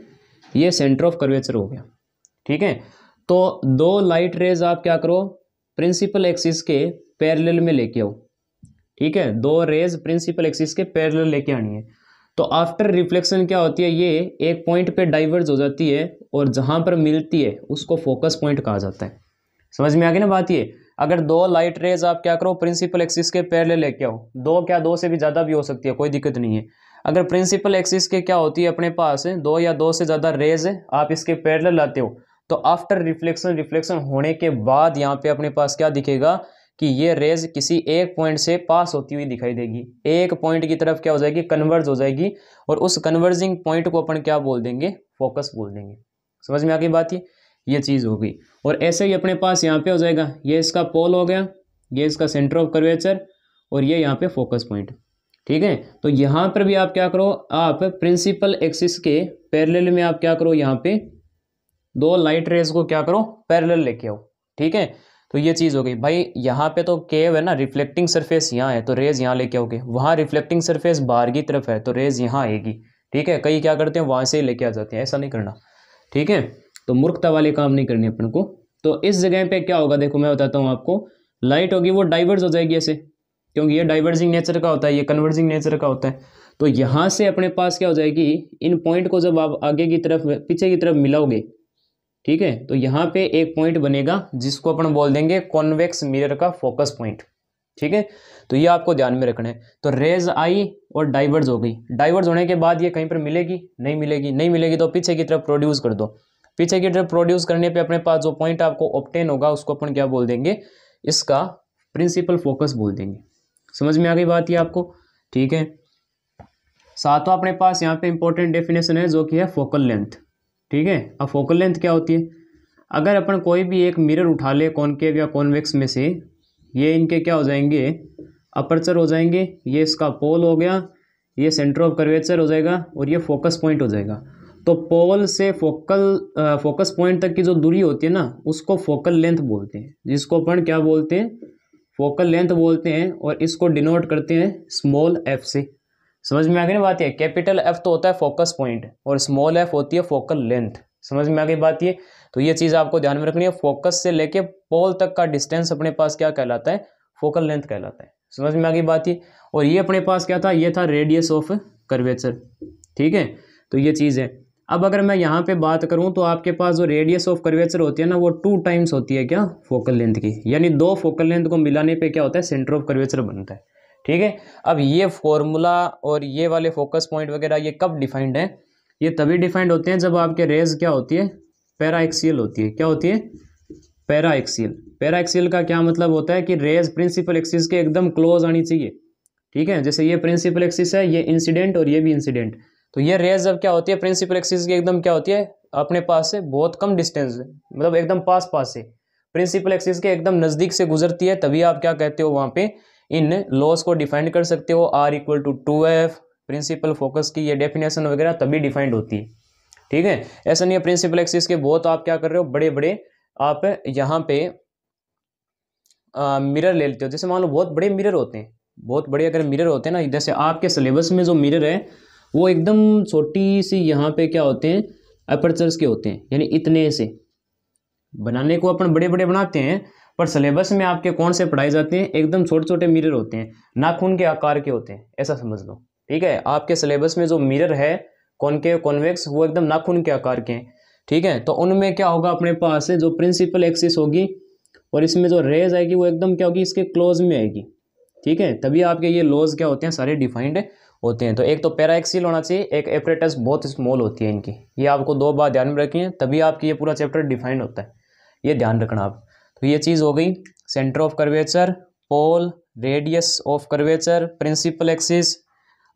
ये सेंटर ऑफ कर्वेचर हो गया ठीक है तो दो लाइट रेज आप क्या करो प्रिंसिपल एक्सिस के पैरेलल में लेके आओ ठीक है दो रेज प्रिंसिपल एक्सिस के पैरल लेके आनी है तो आफ्टर रिफ्लेक्शन क्या होती है ये एक पॉइंट पे डाइवर्ज हो जाती है और जहाँ पर मिलती है उसको फोकस पॉइंट कहा जाता है समझ में आ गई ना बात ये अगर दो लाइट रेज आप क्या करो प्रिंसिपल एक्सिस के पैरल लेके आओ दो क्या दो से भी ज़्यादा भी हो सकती है कोई दिक्कत नहीं है अगर प्रिंसिपल एक्सिस के क्या होती है अपने पास दो या दो से ज़्यादा रेज है आप इसके पैरल लाते हो तो आफ्टर रिफ्लेक्शन रिफ्लेक्शन होने के बाद यहाँ पे अपने पास क्या दिखेगा कि ये रेज किसी एक पॉइंट से पास होती हुई दिखाई देगी एक पॉइंट की तरफ क्या हो जाएगी कन्वर्ज हो जाएगी और उस कन्वर्जिंग पॉइंट को अपन क्या बोल देंगे फोकस बोल देंगे समझ में आ गई बात ये ये चीज़ हो गई और ऐसे ही अपने पास यहाँ पे हो जाएगा ये इसका पोल हो गया ये इसका सेंटर ऑफ कर्वेचर और ये यहाँ पे फोकस पॉइंट ठीक है तो यहाँ पर भी आप क्या करो आप प्रिंसिपल एक्सिस के पैरेलल में आप क्या करो यहाँ पे दो लाइट रेज को क्या करो पैरेलल लेके आओ ठीक है तो ये चीज़ हो गई भाई यहाँ पे तो केव है ना रिफ्लेक्टिंग सरफेस यहाँ है तो रेज यहाँ लेके आओगे वहाँ रिफ्लेक्टिंग सरफेस बाहर की तरफ है तो रेज यहाँ आएगी ठीक है कई क्या करते हैं वहाँ से ही लेके आ जाते हैं ऐसा नहीं करना ठीक है तो मूर्खता वाले काम नहीं करने अपन को तो इस जगह पे क्या होगा देखो मैं बताता हूँ आपको लाइट होगी वो डाइवर्स हो जाएगी ऐसे क्योंकि ये डाइवर्जिंग नेचर का होता है ये कन्वर्जिंग नेचर का होता है तो यहाँ से अपने पास क्या हो जाएगी इन पॉइंट को जब आप आगे की तरफ पीछे की तरफ मिलाओगे ठीक है तो यहाँ पे एक पॉइंट बनेगा जिसको अपन बोल देंगे कॉन्वेक्स मिरर का फोकस पॉइंट ठीक है तो ये आपको ध्यान में रखना है तो रेज आई और डाइवर्ज हो गई डाइवर्ज होने के बाद ये कहीं पर मिलेगी नहीं मिलेगी नहीं मिलेगी तो पीछे की तरफ प्रोड्यूस कर दो पीछे की तरफ प्रोड्यूस करने पे अपने पास जो पॉइंट आपको ऑप्टेन होगा उसको अपन क्या बोल देंगे इसका प्रिंसिपल फोकस बोल देंगे समझ में आ गई बात ये आपको ठीक है सातवा अपने पास यहाँ पे इंपॉर्टेंट डेफिनेशन है जो कि है फोकल लेंथ ठीक है अब फोकल लेंथ क्या होती है अगर अपन कोई भी एक मिरर उठा ले कॉनकेव या कॉन्वेक्स में से ये इनके क्या हो जाएंगे अपर्चर हो जाएंगे ये इसका पोल हो गया ये सेंटर ऑफ कर्वेचर हो जाएगा और ये फोकस पॉइंट हो जाएगा तो पोल से फोकल फोकस पॉइंट तक की जो दूरी होती है ना उसको फोकल लेंथ बोलते हैं जिसको अपन क्या बोलते हैं फोकल लेंथ बोलते हैं और इसको डिनोट करते हैं स्मॉल एफ से समझ में आ गई ना बात ये कैपिटल एफ तो होता है फोकस पॉइंट और स्मॉल एफ होती है फोकल लेंथ समझ में आ गई बात ये तो ये चीज़ आपको ध्यान में रखनी है फोकस से लेके पोल तक का डिस्टेंस अपने पास क्या कहलाता है फोकल लेंथ कहलाता है समझ में आ गई बात ये और ये अपने पास क्या था ये था रेडियस ऑफ कर्वेचर ठीक है तो ये चीज़ है अब अगर मैं यहाँ पे बात करूँ तो आपके पास जो रेडियस ऑफ कर्वेचर होती है ना वो टू टाइम्स होती है क्या फोकल लेंथ की यानी दो फोकल लेंथ को मिलाने पे क्या होता है सेंटर ऑफ कर्वेचर बनता है ठीक है अब ये फॉर्मूला और ये वाले फोकस पॉइंट वगैरह ये कब डिफाइंड है ये तभी डिफाइंड होते हैं जब आपके रेज क्या होती है पैरा एक्सियल होती है क्या होती है पैरा एक्सियल पैरा एक्सियल का क्या मतलब होता है कि रेज प्रिंसिपल एक्सिस के एकदम क्लोज आनी चाहिए ठीक है जैसे ये प्रिंसिपल एक्सिस है ये इंसिडेंट और ये भी इंसिडेंट तो ये रेज अब क्या होती है प्रिंसिपल एक्सिस की एकदम क्या होती है अपने पास से बहुत कम डिस्टेंस मतलब एकदम पास पास से प्रिंसिपल एक्सिस के एकदम नज़दीक से गुजरती है तभी आप क्या कहते हो वहाँ पे इन लॉस को डिफाइंड कर सकते हो R equal to two f principal focus की ये डेफिनेशन वगैरह तभी डिफाइंड होती है ठीक है ऐसा नहीं है प्रिंसिपल एक्सिस के बहुत आप क्या कर रहे हो बड़े बड़े आप यहाँ पे आ, मिरर ले लेते हो जैसे मान लो बहुत बड़े मिरर होते हैं बहुत बड़े अगर मिरर होते हैं ना जैसे आपके सिलेबस में जो मिरर है वो एकदम छोटी सी यहाँ पे क्या होते हैं अपर्चर्स के होते हैं यानी इतने से बनाने को अपन बड़े बड़े बनाते हैं पर सिलेबस में आपके कौन से पढ़ाए जाते हैं एकदम छोटे छोटे मिरर होते हैं नाखून के आकार के होते हैं ऐसा समझ लो ठीक है आपके सिलेबस में जो मिरर है के कॉन्वेक्स वो एकदम नाखून के आकार के हैं ठीक है तो उनमें क्या होगा अपने पास जो प्रिंसिपल एक्सिस होगी और इसमें जो रेज आएगी वो एकदम क्या होगी इसके क्लोज में आएगी ठीक है तभी आपके ये लॉज क्या होते हैं सारे डिफाइंड होते हैं तो एक तो एक्सिल होना चाहिए एक एपरेटस बहुत स्मॉल होती है इनकी ये आपको दो बार ध्यान में रखिए तभी आपकी ये पूरा चैप्टर डिफाइंड होता है ये ध्यान रखना आप तो ये चीज़ हो गई centre of curvature pole radius of curvature principal axis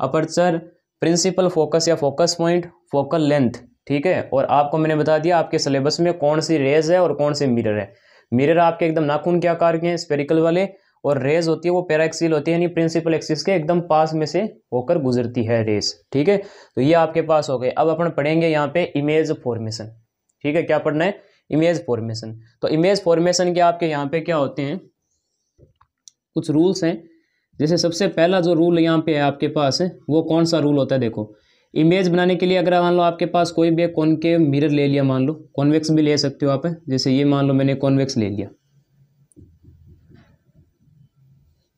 aperture principal focus या फोकस पॉइंट फोकल लेंथ ठीक है और आपको मैंने बता दिया आपके सिलेबस में कौन सी रेज है और कौन से मिरर है मिरर आपके एकदम नाखून के आकार के हैं स्पेरिकल वाले और रेज होती है वो पैराक्सिल होती है यानी प्रिंसिपल एक्सिस के एकदम पास में से होकर गुजरती है रेज ठीक है तो ये आपके पास हो गए अब अपन पढ़ेंगे यहाँ पे इमेज फॉर्मेशन ठीक है क्या पढ़ना है इमेज फॉर्मेशन तो इमेज फॉर्मेशन के आपके यहाँ पे क्या होते हैं कुछ रूल्स हैं जैसे सबसे पहला जो रूल यहाँ पे है आपके पास है वो कौन सा रूल होता है देखो इमेज बनाने के लिए अगर मान लो आपके पास कोई भी कॉनकेव मिरर ले लिया मान लो कॉन्वेक्स भी ले सकते हो आप जैसे ये मान लो मैंने कॉन्वेक्स ले लिया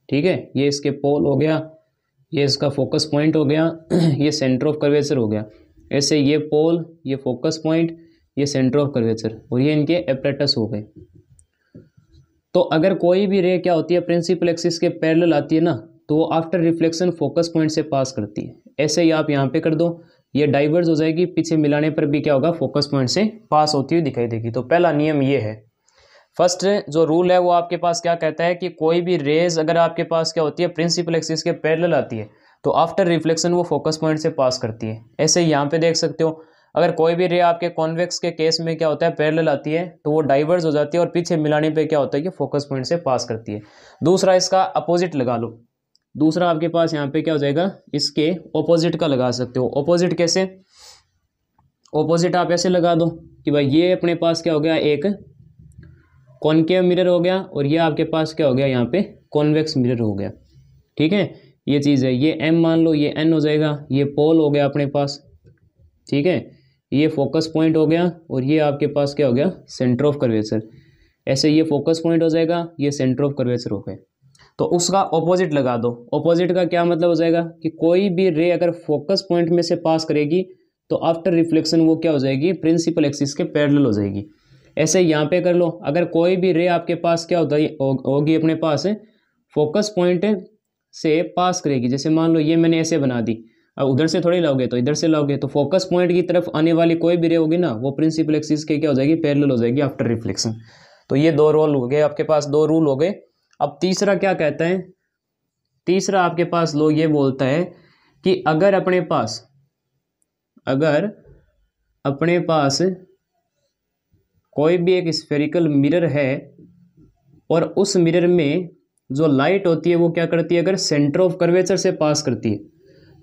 ठीक है ये इसके पोल हो गया ये इसका फोकस पॉइंट हो गया ये सेंटर ऑफ कर्वेचर हो गया ऐसे ये पोल ये फोकस पॉइंट ये सेंटर ऑफ कर्वेचर और ये इनके एपरेटस हो गए तो अगर कोई भी रे क्या होती है प्रिंसिपल एक्सिस के पैरेलल आती है ना तो वो आफ्टर रिफ्लेक्शन फोकस पॉइंट से पास करती है ऐसे ही आप यहाँ पे कर दो ये डाइवर्स हो जाएगी पीछे मिलाने पर भी क्या होगा फोकस पॉइंट से पास होती हुई दिखाई देगी तो पहला नियम ये है फर्स्ट जो रूल है वो आपके पास क्या कहता है कि कोई भी रेज अगर आपके पास क्या होती है प्रिंसिपल एक्सिस के पैरेलल आती है तो आफ्टर रिफ्लेक्शन वो फोकस पॉइंट से पास करती है ऐसे यहाँ पे देख सकते हो अगर कोई भी रे आपके कॉन्वेक्स के केस में क्या होता है पैरेलल आती है तो वो डाइवर्स हो जाती है और पीछे मिलाने पे क्या होता है कि फोकस पॉइंट से पास करती है दूसरा इसका अपोजिट लगा लो दूसरा आपके पास यहाँ पे क्या हो जाएगा इसके ओपोजिट का लगा सकते हो ओपोजिट कैसे ओपोजिट आप ऐसे लगा दो कि भाई ये अपने पास क्या हो गया एक कॉन्केव मिरर हो गया और ये आपके पास क्या हो गया यहाँ पे कॉन्वेक्स मिरर हो गया ठीक है ये चीज़ है ये एम मान लो ये एन हो जाएगा ये पोल हो गया अपने पास ठीक है ये फोकस पॉइंट हो गया और ये आपके पास क्या हो गया सेंटर ऑफ कर्वेचर ऐसे ये फोकस पॉइंट हो जाएगा ये सेंटर ऑफ कर्वेचर हो गए तो उसका ऑपोजिट लगा दो ऑपोजिट का क्या मतलब हो जाएगा कि कोई भी रे अगर फोकस पॉइंट में से पास करेगी तो आफ्टर रिफ्लेक्शन वो क्या हो जाएगी प्रिंसिपल एक्सिस के पैरेलल हो जाएगी ऐसे यहाँ पे कर लो अगर कोई भी रे आपके पास क्या होता है होगी अपने पास फोकस पॉइंट से पास करेगी जैसे मान लो ये मैंने ऐसे बना दी अब उधर से थोड़ी लाओगे तो इधर से लाओगे तो फोकस पॉइंट की तरफ आने वाली कोई भी रे होगी ना वो प्रिंसिपल एक्सिस के क्या हो जाएगी पैरेलल हो जाएगी आफ्टर रिफ्लेक्शन तो ये दो रोल हो गए आपके पास दो रूल हो गए अब तीसरा क्या कहते हैं तीसरा आपके पास लोग ये बोलता है कि अगर अपने पास अगर अपने पास कोई भी एक स्फेरिकल मिरर है और उस मिरर में जो लाइट होती है वो क्या करती है अगर सेंटर ऑफ कर्वेचर से पास करती है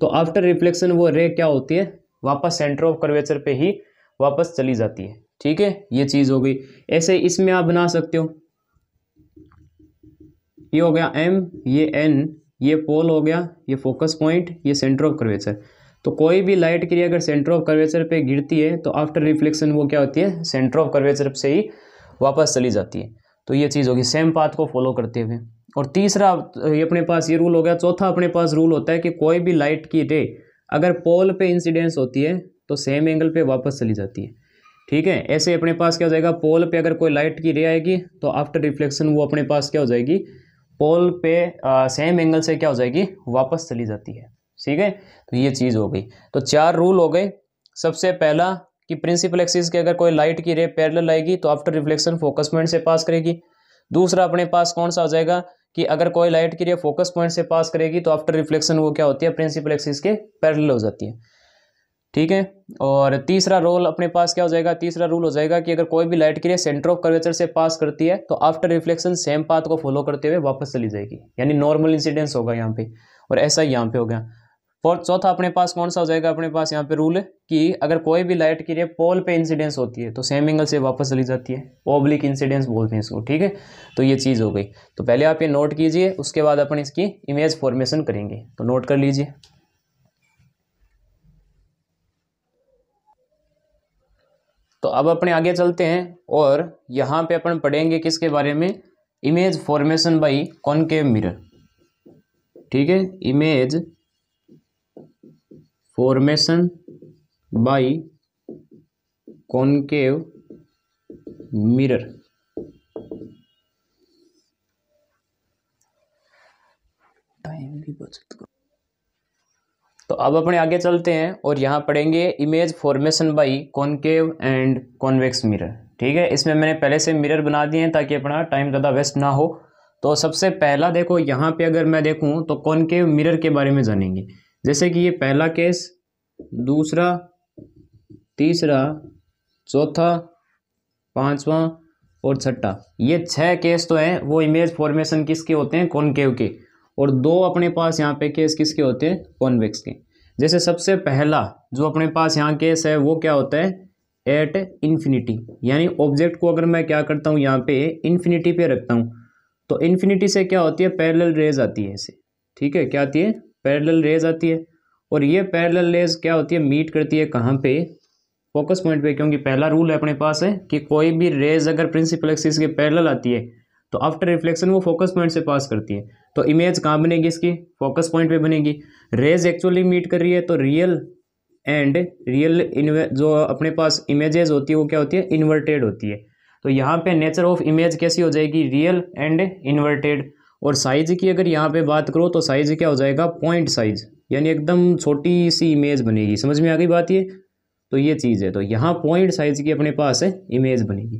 तो आफ्टर रिफ्लेक्शन वो रे क्या होती है वापस सेंटर ऑफ कर्वेचर पे ही वापस चली जाती है ठीक है ये चीज़ हो गई ऐसे इसमें आप बना सकते हो ये हो गया एम ये एन ये पोल हो गया ये फोकस पॉइंट ये सेंटर ऑफ कर्वेचर तो कोई भी लाइट क्रिया अगर सेंटर ऑफ कर्वेचर पे गिरती है तो आफ्टर रिफ्लेक्शन वो क्या होती है सेंटर ऑफ कर्वेचर से ही वापस चली जाती है तो ये चीज़ होगी सेम पाथ को फॉलो करते हुए और तीसरा ये अपने पास ये रूल हो गया चौथा अपने पास रूल होता है कि कोई भी लाइट की रे अगर पोल पे इंसिडेंस होती है तो सेम एंगल पे वापस चली जाती है ठीक है ऐसे अपने पास क्या हो जाएगा पोल पे अगर कोई लाइट की रे आएगी तो आफ्टर रिफ्लेक्शन वो अपने पास क्या हो जाएगी पोल पे सेम एंगल से क्या हो जाएगी वापस चली जाती है ठीक है तो ये चीज़ हो गई तो चार रूल हो गए सबसे पहला कि प्रिंसिपल एक्सिस के अगर कोई लाइट की रे पैरेलल आएगी तो आफ्टर रिफ्लेक्शन फोकस पॉइंट से पास करेगी दूसरा अपने पास कौन सा हो जाएगा कि अगर कोई लाइट की रे फोकस पॉइंट से पास करेगी तो आफ्टर रिफ्लेक्शन वो क्या होती है प्रिंसिपल एक्सिस के पैरेलल हो जाती है ठीक है और तीसरा रोल अपने पास क्या हो जाएगा तीसरा रूल हो जाएगा कि अगर कोई भी लाइट की रे सेंटर ऑफ कर्वेचर से पास करती है तो आफ्टर रिफ्लेक्शन सेम पाथ को फॉलो करते हुए वापस चली जाएगी यानी नॉर्मल इंसिडेंस होगा यहाँ पे और ऐसा ही यहाँ पे हो गया और चौथा अपने पास कौन सा हो जाएगा अपने पास यहाँ पे रूल है कि अगर कोई भी लाइट की रे पोल पे इंसिडेंस होती है तो सेम एंगल से वापस चली जाती है ओब्लिक इंसिडेंस बोलते हैं इसको ठीक है तो ये चीज़ हो गई तो पहले आप ये नोट कीजिए उसके बाद अपन इसकी इमेज फॉर्मेशन करेंगे तो नोट कर लीजिए तो अब अपने आगे चलते हैं और यहाँ पे अपन पढ़ेंगे किसके बारे में image formation by concave mirror ठीक है image formation by concave mirror time भी बचत करो तो अब अपने आगे चलते हैं और यहां पढ़ेंगे image formation by concave and convex mirror ठीक है इसमें मैंने पहले से मिरर बना दिए हैं ताकि अपना टाइम ज़्यादा वेस्ट ना हो तो सबसे पहला देखो यहाँ पे अगर मैं देखूँ तो कॉनकेव मिरर के बारे में जानेंगे जैसे कि ये पहला केस दूसरा तीसरा चौथा पांचवा और छठा ये छह केस तो हैं वो इमेज फॉर्मेशन किसके होते हैं कॉनकेव के और दो अपने पास यहाँ पे केस किसके होते हैं कॉन्वेक्स के जैसे सबसे पहला जो अपने पास यहाँ केस है वो क्या होता है एट इन्फिनिटी यानी ऑब्जेक्ट को अगर मैं क्या करता हूँ यहाँ पे इन्फिनिटी पे रखता हूँ तो इन्फिनिटी से क्या होती है पैरेलल रेज आती है इसे ठीक है क्या आती है पैरेलल रेज आती है और ये पैरेलल रेज क्या होती है मीट करती है कहाँ पे फोकस पॉइंट पे क्योंकि पहला रूल है अपने पास है कि कोई भी रेज अगर प्रिंसिपल एक्सिस के पैरेलल आती है तो आफ्टर रिफ्लेक्शन वो फोकस पॉइंट से पास करती है तो इमेज कहाँ बनेगी इसकी फोकस पॉइंट पे बनेगी रेज एक्चुअली मीट कर रही है तो रियल एंड रियल जो अपने पास इमेजेज होती है वो क्या होती है इन्वर्टेड होती है तो यहाँ पे नेचर ऑफ इमेज कैसी हो जाएगी रियल एंड इन्वर्टेड और साइज़ की अगर यहाँ पे बात करो तो साइज़ क्या हो जाएगा पॉइंट साइज़ यानी एकदम छोटी सी इमेज बनेगी समझ में आ गई बात ये तो ये चीज़ है तो यहाँ पॉइंट साइज़ की अपने पास है इमेज बनेगी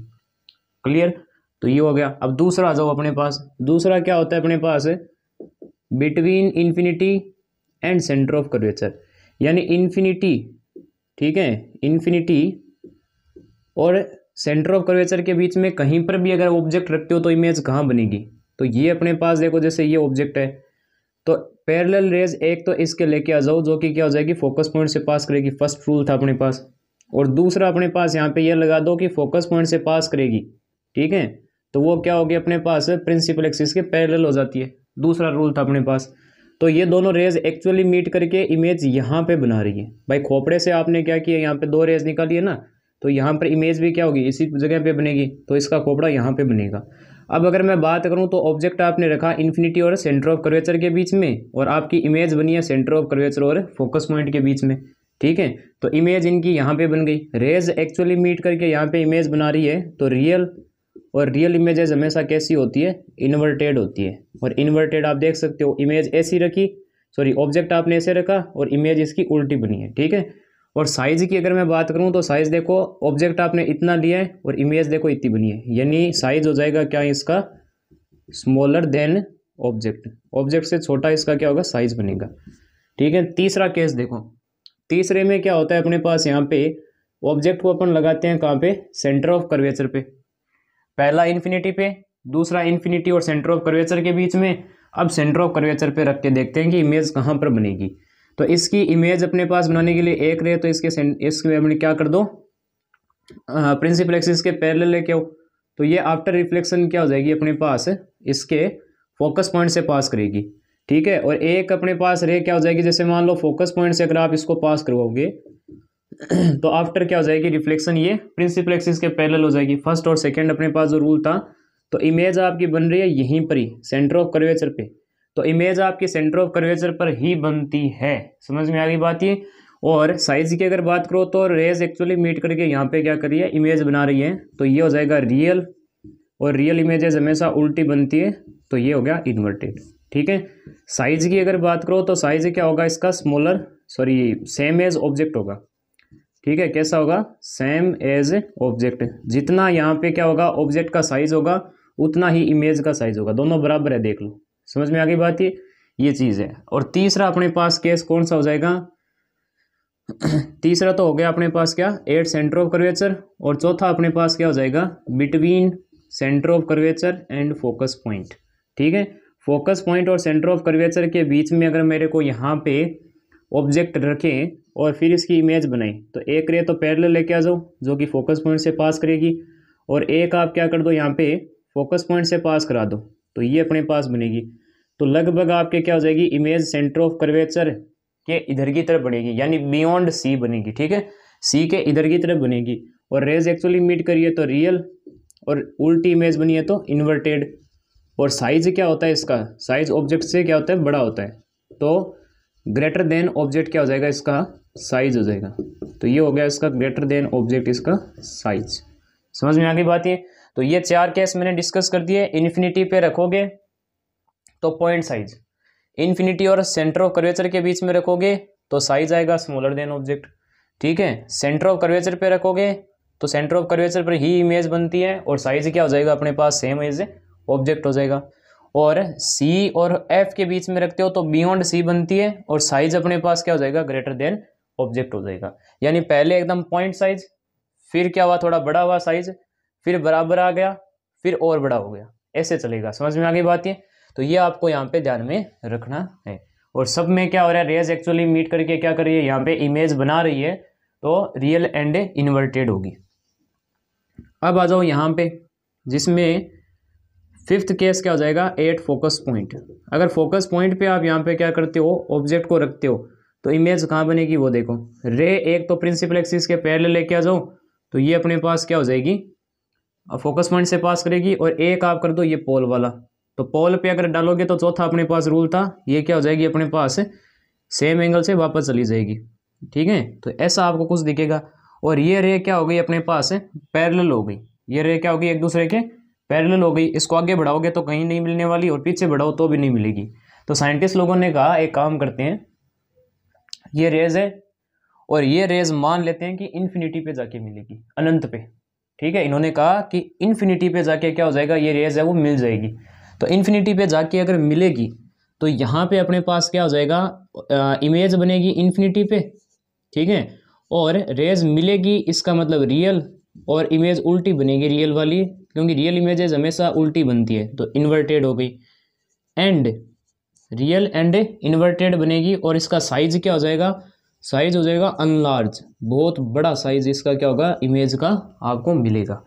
क्लियर तो ये हो गया अब दूसरा आ जाओ अपने पास दूसरा क्या होता है अपने पास between infinity and centre of curvature यानी इन्फिनिटी ठीक है इन्फिनिटी और सेंटर ऑफ कर्वेचर के बीच में कहीं पर भी अगर ऑब्जेक्ट रखते हो तो इमेज कहाँ बनेगी तो ये अपने पास देखो जैसे ये ऑब्जेक्ट है तो पैरेलल रेज एक तो इसके लेके आ जाओ जो कि क्या हो जाएगी फोकस पॉइंट से पास करेगी फर्स्ट रूल था अपने पास और दूसरा अपने पास यहाँ पे ये लगा दो कि फोकस पॉइंट से पास करेगी ठीक है तो वो क्या होगी अपने पास प्रिंसिपल एक्सिस के पैरेलल हो जाती है दूसरा रूल था अपने पास तो ये दोनों रेज एक्चुअली मीट करके इमेज यहाँ पे बना रही है भाई खोपड़े से आपने क्या किया यहाँ पे दो रेज निकाली है ना तो यहाँ पर इमेज भी क्या होगी इसी जगह पे बनेगी तो इसका खोपड़ा यहाँ पे बनेगा अब अगर मैं बात करूँ तो ऑब्जेक्ट आपने रखा इन्फिनिटी और सेंटर ऑफ कर्वेचर के बीच में और आपकी इमेज बनी है सेंटर ऑफ कर्वेचर और फोकस पॉइंट के बीच में ठीक है तो इमेज इनकी यहाँ पे बन गई रेज एक्चुअली मीट करके यहाँ पे इमेज बना रही है तो रियल और रियल इमेजेज हमेशा कैसी होती है इन्वर्टेड होती है और इन्वर्टेड आप देख सकते हो इमेज ऐसी रखी सॉरी ऑब्जेक्ट आपने ऐसे रखा और इमेज इसकी उल्टी बनी है ठीक है और साइज़ की अगर मैं बात करूँ तो साइज़ देखो ऑब्जेक्ट आपने इतना लिया है और इमेज देखो इतनी बनी है यानी साइज़ हो जाएगा क्या इसका स्मॉलर देन ऑब्जेक्ट ऑब्जेक्ट से छोटा इसका क्या होगा साइज़ बनेगा ठीक है तीसरा केस देखो तीसरे में क्या होता है अपने पास यहाँ पे ऑब्जेक्ट को अपन लगाते हैं कहाँ पे सेंटर ऑफ कर्वेचर पे पहला इन्फिनिटी पे दूसरा इन्फिनिटी और सेंटर ऑफ कर्वेचर के बीच में अब सेंटर ऑफ कर्वेचर पे रख के देखते हैं कि इमेज कहाँ पर बनेगी तो इसकी इमेज अपने पास बनाने के लिए एक रहे तो इसके इसके अपने क्या कर दो प्रिंसिपल एक्सिस के पैरेलल लेके आओ तो ये आफ्टर रिफ्लेक्शन क्या हो जाएगी अपने पास इसके फोकस पॉइंट से पास करेगी ठीक है और एक अपने पास रे क्या हो जाएगी जैसे मान लो फोकस पॉइंट से अगर आप इसको पास करवाओगे तो आफ्टर क्या हो जाएगी रिफ्लेक्शन ये प्रिंसिपल एक्सिस के पैरेलल हो जाएगी फर्स्ट और सेकेंड अपने पास जो रूल था तो इमेज आपकी बन रही है यहीं पर ही सेंटर ऑफ कर्वेचर पे तो इमेज आपके सेंटर ऑफ कर्वेचर पर ही बनती है समझ में आ गई बात ये और साइज की अगर बात करो तो रेज एक्चुअली मीट करके यहाँ पे क्या करी है इमेज बना रही है तो ये हो जाएगा रियल और रियल इमेजेस हमेशा उल्टी बनती है तो ये हो गया इन्वर्टेड ठीक है साइज की अगर बात करो तो साइज क्या होगा इसका smaller sorry same as object होगा ठीक है कैसा होगा सेम एज ऑब्जेक्ट जितना यहाँ पे क्या होगा ऑब्जेक्ट का साइज होगा उतना ही इमेज का साइज होगा दोनों बराबर है देख लो समझ में आ गई बात ये ये चीज़ है और तीसरा अपने पास केस कौन सा हो जाएगा तीसरा तो हो गया अपने पास क्या एट सेंटर ऑफ कर्वेचर और चौथा अपने पास क्या हो जाएगा between centre of curvature and focus point ठीक है फोकस पॉइंट और सेंटर ऑफ कर्वेचर के बीच में अगर मेरे को यहाँ पे ऑब्जेक्ट रखें और फिर इसकी इमेज बनाए तो एक रे तो पैरल लेके आ जाओ जो कि फोकस पॉइंट से पास करेगी और एक आप क्या कर दो यहाँ पे फोकस पॉइंट से पास करा दो तो ये अपने पास बनेगी तो लगभग आपके क्या हो जाएगी इमेज सेंटर ऑफ कर्वेचर के इधर की तरफ बनेगी यानी बियॉन्ड सी बनेगी ठीक है सी के इधर की तरफ बनेगी और रेज एक्चुअली मीट करिए तो रियल और उल्टी इमेज बनी है तो इन्वर्टेड और साइज क्या होता है इसका साइज ऑब्जेक्ट से क्या होता है बड़ा होता है तो ग्रेटर देन ऑब्जेक्ट क्या हो जाएगा इसका साइज हो जाएगा तो ये हो गया इसका ग्रेटर देन ऑब्जेक्ट इसका साइज समझ में आ गई बात ये तो ये चार केस मैंने डिस्कस कर दिए इन्फिनिटी पे रखोगे तो पॉइंट साइज इन्फिनिटी और सेंटर ऑफ कर्वेचर के बीच में रखोगे तो साइज आएगा स्मॉलर देन ऑब्जेक्ट ठीक है सेंटर ऑफ कर्वेचर पे रखोगे तो सेंटर ऑफ कर्वेचर पर ही इमेज बनती है और साइज क्या हो जाएगा अपने पास सेम एज ऑब्जेक्ट हो जाएगा और सी और एफ के बीच में रखते हो तो बियॉन्ड सी बनती है और साइज अपने पास क्या हो जाएगा ग्रेटर देन ऑब्जेक्ट हो जाएगा यानी पहले एकदम पॉइंट साइज फिर क्या हुआ थोड़ा बड़ा हुआ साइज फिर बराबर आ गया फिर और बड़ा हो गया ऐसे चलेगा समझ में आ गई बात ये तो ये आपको यहाँ पे ध्यान में रखना है और सब में क्या हो रहा है रेज एक्चुअली मीट करके क्या कर रही है यहाँ पे इमेज बना रही है तो रियल एंड इन्वर्टेड होगी अब आ जाओ यहाँ पे जिसमें फिफ्थ केस क्या हो जाएगा एट फोकस पॉइंट अगर फोकस पॉइंट पे आप यहाँ पे क्या करते हो ऑब्जेक्ट को रखते हो तो इमेज कहाँ बनेगी वो देखो रे एक तो प्रिंसिपल एक्सिस के पैरेलल लेके आ जाओ तो ये अपने पास क्या हो जाएगी फोकस पॉइंट से पास करेगी और एक आप कर दो ये पोल वाला तो पोल पे अगर डालोगे तो चौथा अपने पास रूल था ये क्या हो जाएगी अपने पास सेम एंगल से वापस चली जाएगी ठीक है तो ऐसा आपको कुछ दिखेगा और ये रे क्या हो गई अपने पास पैरेलल हो गई ये रे क्या हो गई एक दूसरे के पैरेलल हो गई इसको आगे बढ़ाओगे तो कहीं नहीं मिलने वाली और पीछे बढ़ाओ तो भी नहीं मिलेगी तो साइंटिस्ट लोगों ने कहा एक काम करते हैं ये रेज है और ये रेज मान लेते हैं कि इन्फिनिटी पे जाके मिलेगी अनंत पे ठीक है इन्होंने कहा कि इन्फिनिटी पे जाके क्या हो जाएगा ये रेज है वो मिल जाएगी तो इन्फिनिटी पे जाके अगर मिलेगी तो यहाँ पे अपने पास क्या हो जाएगा इमेज बनेगी इन्फिनिटी पे ठीक है और रेज मिलेगी इसका मतलब रियल और इमेज उल्टी बनेगी रियल वाली क्योंकि रियल इमेजेज हमेशा उल्टी बनती है तो इन्वर्टेड हो गई एंड रियल एंड इन्वर्टेड बनेगी और इसका साइज क्या हो जाएगा साइज हो जाएगा अनलार्ज बहुत बड़ा साइज इसका क्या होगा इमेज का आपको मिलेगा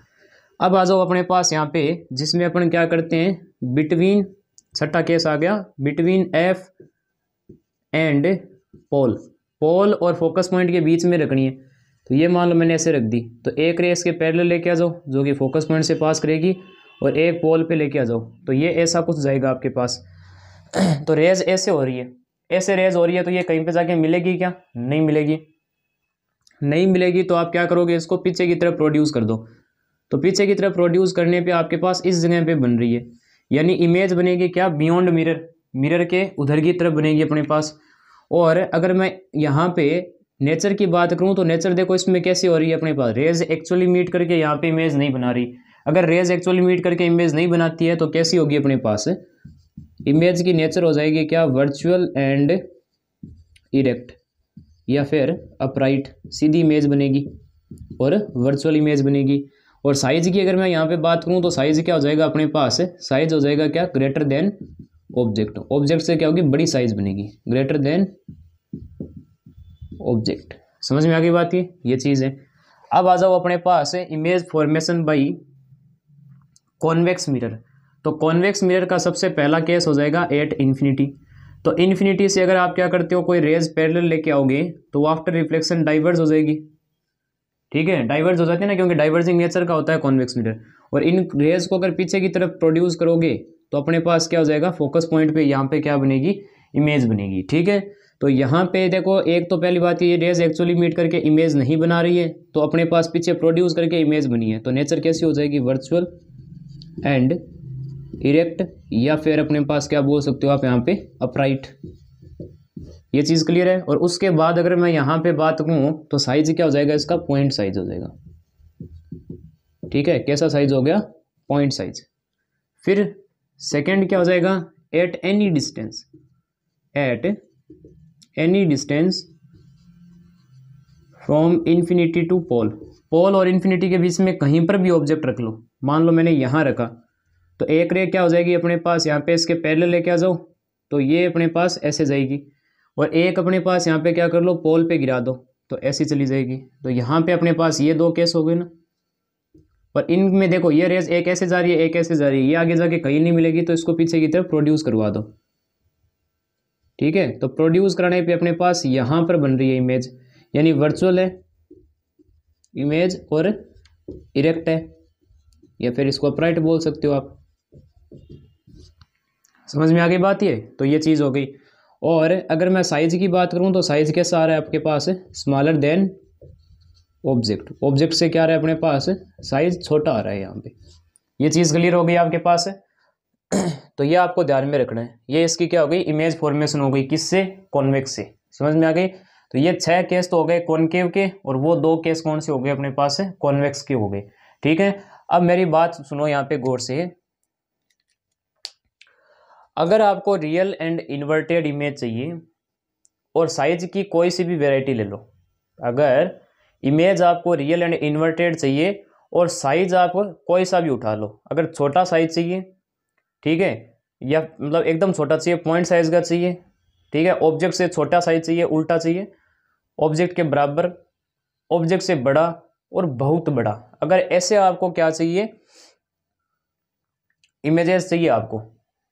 अब आ जाओ अपने पास यहाँ पे जिसमें अपन क्या करते हैं बिटवीन छठा केस आ गया between F and pole pole और फोकस पॉइंट के बीच में रखनी है तो ये मान लो मैंने ऐसे रख दी तो एक रेस के पैरेलल लेके आ जाओ जो कि फोकस पॉइंट से पास करेगी और एक पोल पे लेके आ जाओ तो ये ऐसा कुछ जाएगा आपके पास तो रेज ऐसे हो रही है ऐसे रेज हो रही है तो ये कहीं पे जाके मिलेगी क्या नहीं मिलेगी नहीं मिलेगी तो आप क्या करोगे इसको पीछे की तरफ प्रोड्यूस कर दो तो पीछे की तरफ प्रोड्यूस करने पे आपके पास इस जगह पे बन रही है यानी इमेज बनेगी क्या बियॉन्ड मिरर मिरर के उधर की तरफ बनेगी अपने पास और अगर मैं यहाँ पे नेचर की बात करूँ तो नेचर देखो इसमें कैसी हो रही है अपने पास रेज एक्चुअली मीट करके यहाँ पे इमेज नहीं बना रही अगर रेज एक्चुअली मीट करके इमेज नहीं बनाती है तो कैसी होगी अपने पास इमेज की नेचर हो जाएगी क्या वर्चुअल एंड इरेक्ट या फिर अपराइट सीधी इमेज बनेगी और वर्चुअल इमेज बनेगी और साइज़ की अगर मैं यहाँ पे बात करूँ तो साइज़ क्या हो जाएगा अपने पास साइज़ हो जाएगा क्या ग्रेटर देन ऑब्जेक्ट ऑब्जेक्ट से क्या होगी बड़ी साइज़ बनेगी ग्रेटर देन ऑब्जेक्ट समझ में आ गई बात ये ये चीज़ है अब आ जाओ अपने पास image formation by convex mirror तो कॉन्वेक्स मिरर का सबसे पहला केस हो जाएगा एट इन्फिनिटी तो इन्फिनिटी से अगर आप क्या करते हो कोई रेज पैरेलल लेके आओगे तो आफ्टर रिफ्लेक्शन डाइवर्स हो जाएगी ठीक है डाइवर्स हो जाती है ना क्योंकि डाइवर्सिंग नेचर का होता है कॉन्वेक्स मिरर और इन रेज को अगर पीछे की तरफ प्रोड्यूस करोगे तो अपने पास क्या हो जाएगा फोकस पॉइंट पे यहाँ पे क्या बनेगी इमेज बनेगी ठीक है तो यहाँ पे देखो एक तो पहली बात ये रेज एक्चुअली मीट करके इमेज नहीं बना रही है तो अपने पास पीछे प्रोड्यूस करके इमेज बनी है तो नेचर कैसी हो जाएगी वर्चुअल एंड इरेक्ट या फिर अपने पास क्या बोल सकते हो आप यहाँ पे अपराइट ये चीज़ क्लियर है और उसके बाद अगर मैं यहाँ पे बात करूँ तो साइज क्या हो जाएगा इसका पॉइंट साइज हो जाएगा ठीक है कैसा साइज हो गया पॉइंट साइज फिर सेकेंड क्या हो जाएगा at any distance at any distance from infinity to pole pole और इन्फिनिटी के बीच में कहीं पर भी ऑब्जेक्ट रख लो मान लो मैंने यहाँ रखा तो एक रे क्या हो जाएगी अपने पास यहाँ पे इसके पैरेलल लेके आ जाओ तो ये अपने पास ऐसे जाएगी और एक अपने पास यहाँ पे क्या कर लो पोल पे गिरा दो तो ऐसी चली जाएगी तो यहाँ पे अपने पास ये दो केस हो गए ना और इनमें देखो ये रेस एक ऐसे जा रही है एक ऐसे जा रही है ये आगे जाके कहीं नहीं मिलेगी तो इसको पीछे की तरफ प्रोड्यूस करवा दो ठीक है तो प्रोड्यूस कराने पर अपने पास यहाँ पर बन रही है इमेज यानी वर्चुअल है इमेज और इरेक्ट है या फिर इसको अपराइट बोल सकते हो आप समझ में आ गई बात ये तो ये चीज़ हो गई और अगर मैं साइज़ की बात करूँ तो साइज़ कैसा आ रहा है आपके पास स्मॉलर देन ऑब्जेक्ट ऑब्जेक्ट से क्या आ रहा है अपने पास साइज़ छोटा आ रहा है यहाँ पे ये चीज़ क्लियर हो गई आपके पास तो ये आपको ध्यान में रखना है ये इसकी क्या हो गई इमेज फॉर्मेशन हो गई किससे कॉन्वेक्स से समझ में आ गई तो ये छह केस तो हो गए कॉन्केव के और वो दो केस कौन से हो गए अपने पास कॉन्वेक्स के हो गए ठीक है अब मेरी बात सुनो यहाँ पे गौर से अगर आपको रियल एंड इन्वर्टेड इमेज चाहिए और साइज की कोई सी भी वेराइटी ले लो अगर इमेज आपको रियल एंड इन्वर्टेड चाहिए और साइज आप कोई सा भी उठा लो अगर छोटा साइज चाहिए ठीक है या मतलब एकदम छोटा चाहिए पॉइंट साइज का चाहिए ठीक है ऑब्जेक्ट से छोटा साइज चाहिए उल्टा चाहिए ऑब्जेक्ट के बराबर ऑब्जेक्ट से बड़ा और बहुत बड़ा अगर ऐसे आपको क्या चाहिए इमेजेस चाहिए आपको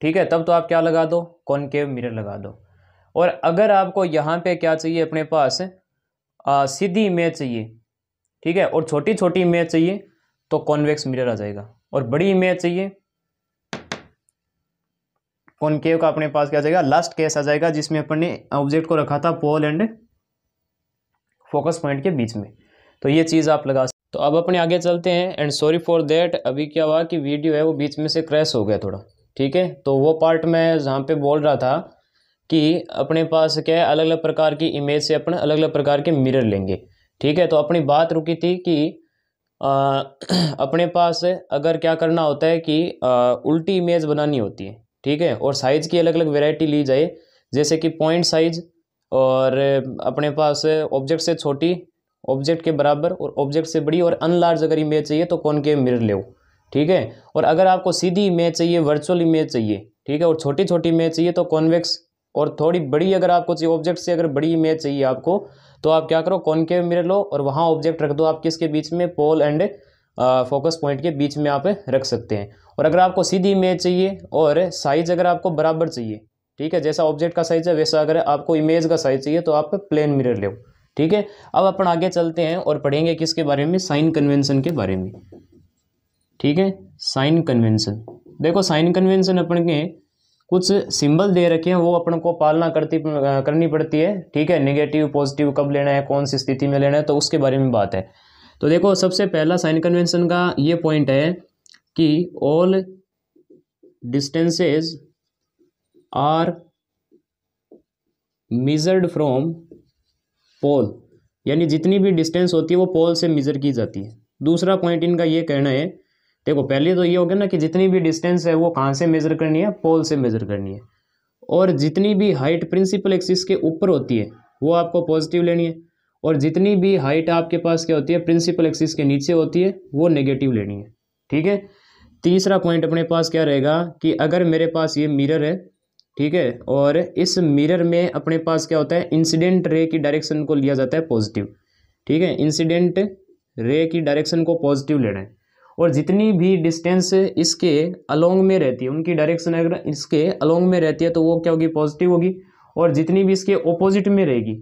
ठीक है तब तो आप क्या लगा दो कॉनकेव मिरर लगा दो और अगर आपको यहाँ पे क्या चाहिए अपने पास आ, सीधी इमेज चाहिए ठीक है और छोटी छोटी इमेज चाहिए तो कॉन्वेक्स मिरर आ जाएगा और बड़ी इमेज चाहिए कॉनकेव का अपने पास क्या जाएगा लास्ट केस आ जाएगा जिसमें अपन ने ऑब्जेक्ट को रखा था पोल एंड फोकस पॉइंट के बीच में तो ये चीज़ आप लगा तो अब अपने आगे चलते हैं एंड सॉरी फॉर देट अभी क्या हुआ कि वीडियो है वो बीच में से क्रैश हो गया थोड़ा ठीक है तो वो पार्ट मैं जहाँ पे बोल रहा था कि अपने पास क्या है अलग अलग प्रकार की इमेज से अपन अलग अलग प्रकार के मिरर लेंगे ठीक है तो अपनी बात रुकी थी कि आ, अपने पास अगर क्या करना होता है कि आ, उल्टी इमेज बनानी होती है ठीक है और साइज़ की अलग अलग वेराइटी ली जाए जैसे कि पॉइंट साइज और अपने पास ऑब्जेक्ट से छोटी ऑब्जेक्ट के बराबर और ऑब्जेक्ट से बड़ी और अनलार्ज अगर इमेज चाहिए तो कौन के मिरर ले ठीक है और अगर आपको सीधी इमेज चाहिए वर्चुअल इमेज चाहिए ठीक है और छोटी छोटी इमेज चाहिए तो कॉन्वेक्स और थोड़ी बड़ी अगर आपको चाहिए ऑब्जेक्ट से अगर बड़ी इमेज चाहिए आपको तो आप क्या करो कॉनकेव मिरर लो और वहाँ ऑब्जेक्ट रख दो आप किसके बीच में पोल एंड फोकस पॉइंट के बीच में आप रख सकते हैं और अगर आपको सीधी इमेज चाहिए और साइज़ अगर आपको बराबर चाहिए ठीक है जैसा ऑब्जेक्ट का साइज़ है वैसा अगर आपको इमेज का साइज़ चाहिए तो आप प्लेन मिरर ले ठीक है अब अपन आगे चलते हैं और पढ़ेंगे किसके बारे में साइन कन्वेंशन के बारे में ठीक है साइन कन्वेंसन देखो साइन कन्वेंशन अपन के कुछ सिंबल दे रखे हैं वो अपन को पालना करती करनी पड़ती है ठीक है नेगेटिव पॉजिटिव कब लेना है कौन सी स्थिति में लेना है तो उसके बारे में बात है तो देखो सबसे पहला साइन कन्वेंशन का ये पॉइंट है कि all distances are measured from pole यानी जितनी भी डिस्टेंस होती है वो पोल से मिजर की जाती है दूसरा पॉइंट इनका ये कहना है देखो पहले तो ये हो गया ना कि जितनी भी डिस्टेंस है वो कहाँ से मेज़र करनी है पोल से मेज़र करनी है और जितनी भी हाइट प्रिंसिपल एक्सिस के ऊपर होती है वो आपको पॉजिटिव लेनी है और जितनी भी हाइट आपके पास क्या होती है प्रिंसिपल एक्सिस के नीचे होती है वो नेगेटिव लेनी है ठीक है तीसरा पॉइंट अपने पास क्या रहेगा कि अगर मेरे पास ये मिरर है ठीक है और इस मिरर में अपने पास क्या होता है इंसिडेंट रे की डायरेक्शन को लिया जाता है पॉजिटिव ठीक है इंसिडेंट रे की डायरेक्शन को पॉजिटिव लेना है और जितनी भी डिस्टेंस इसके अलोंग में रहती है उनकी डायरेक्शन अगर इसके अलोंग में रहती है तो वो क्या होगी पॉजिटिव होगी और जितनी भी इसके ऑपोजिट में रहेगी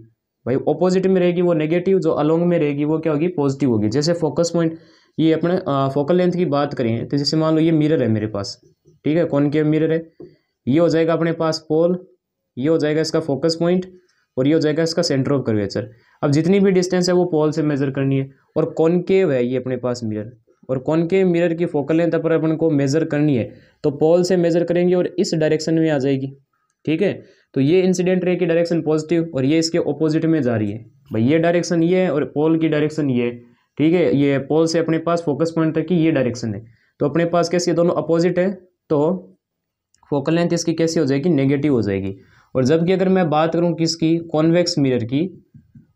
भाई ऑपोजिट में रहेगी वो नेगेटिव जो अलोंग में रहेगी वो क्या होगी पॉजिटिव होगी जैसे फोकस पॉइंट ये अपने फोकल लेंथ की बात करें तो जैसे मान लो ये मिरर है मेरे पास ठीक है कौन के मिरर है ये हो जाएगा अपने पास पोल ये हो जाएगा इसका फोकस पॉइंट और ये हो जाएगा इसका सेंटर ऑफ कर्वेचर अब जितनी भी डिस्टेंस है वो पोल से मेजर करनी है और कॉनकेव है ये अपने पास मिरर और कौन के मिरर की फोकल लेंथ पर अपन को मेज़र करनी है तो पोल से मेज़र करेंगे और इस डायरेक्शन में आ जाएगी ठीक है तो ये इंसिडेंट रे की डायरेक्शन पॉजिटिव और ये इसके ऑपोजिट में जा रही है भाई ये डायरेक्शन ये है और पोल की डायरेक्शन ये ठीक है ये पोल से अपने पास फोकस पॉइंट तक की ये डायरेक्शन है तो अपने पास कैसे दोनों अपोजिट है तो फोकल लेंथ इसकी कैसी हो जाएगी नेगेटिव हो जाएगी और जबकि अगर मैं बात करूँ किसकी कॉन्वेक्स मिरर की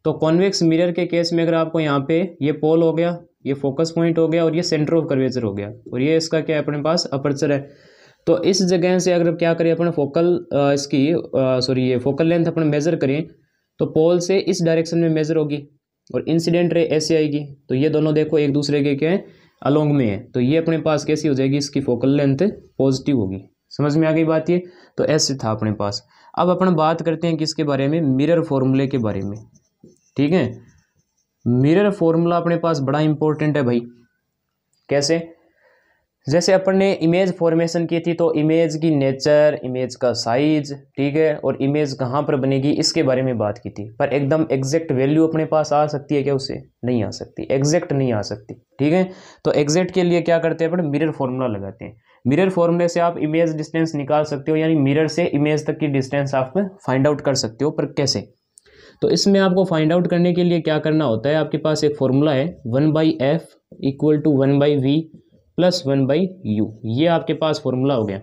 तो कॉन्वेक्स मिरर के केस में अगर आपको यहाँ पे ये पोल हो गया ये फोकस पॉइंट हो गया और ये सेंटर ऑफ कर्वेचर हो गया और ये इसका क्या है अपने पास अपर्चर है तो इस जगह से अगर क्या करें अपने फोकल इसकी सॉरी ये फोकल लेंथ अपन मेज़र करें तो पोल से इस डायरेक्शन में मेज़र होगी और इंसिडेंट रे ऐसे आएगी तो ये दोनों देखो एक दूसरे के क्या है अलोंग में है तो ये अपने पास कैसी हो जाएगी इसकी फोकल लेंथ पॉजिटिव होगी समझ में आ गई बात ये तो ऐसे था अपने पास अब अपन बात करते हैं किसके बारे में मिरर फॉर्मूले के बारे में ठीक है मिरर फॉर्मूला अपने पास बड़ा इंपॉर्टेंट है भाई कैसे जैसे अपन ने इमेज फॉर्मेशन की थी तो इमेज की नेचर इमेज का साइज ठीक है और इमेज कहाँ पर बनेगी इसके बारे में बात की थी पर एकदम एग्जैक्ट वैल्यू अपने पास आ सकती है क्या उसे नहीं आ सकती एग्जैक्ट नहीं आ सकती ठीक है तो एग्जैक्ट के लिए क्या करते हैं अपन मिरर फॉर्मूला लगाते हैं मिरर फॉर्मूले से आप इमेज डिस्टेंस निकाल सकते हो यानी मिरर से इमेज तक की डिस्टेंस आप फाइंड आउट कर सकते हो पर कैसे तो इसमें आपको फाइंड आउट करने के लिए क्या करना होता है आपके पास एक फॉर्मूला है one by f equal to one by v plus one by u ये आपके पास फॉर्मूला हो गया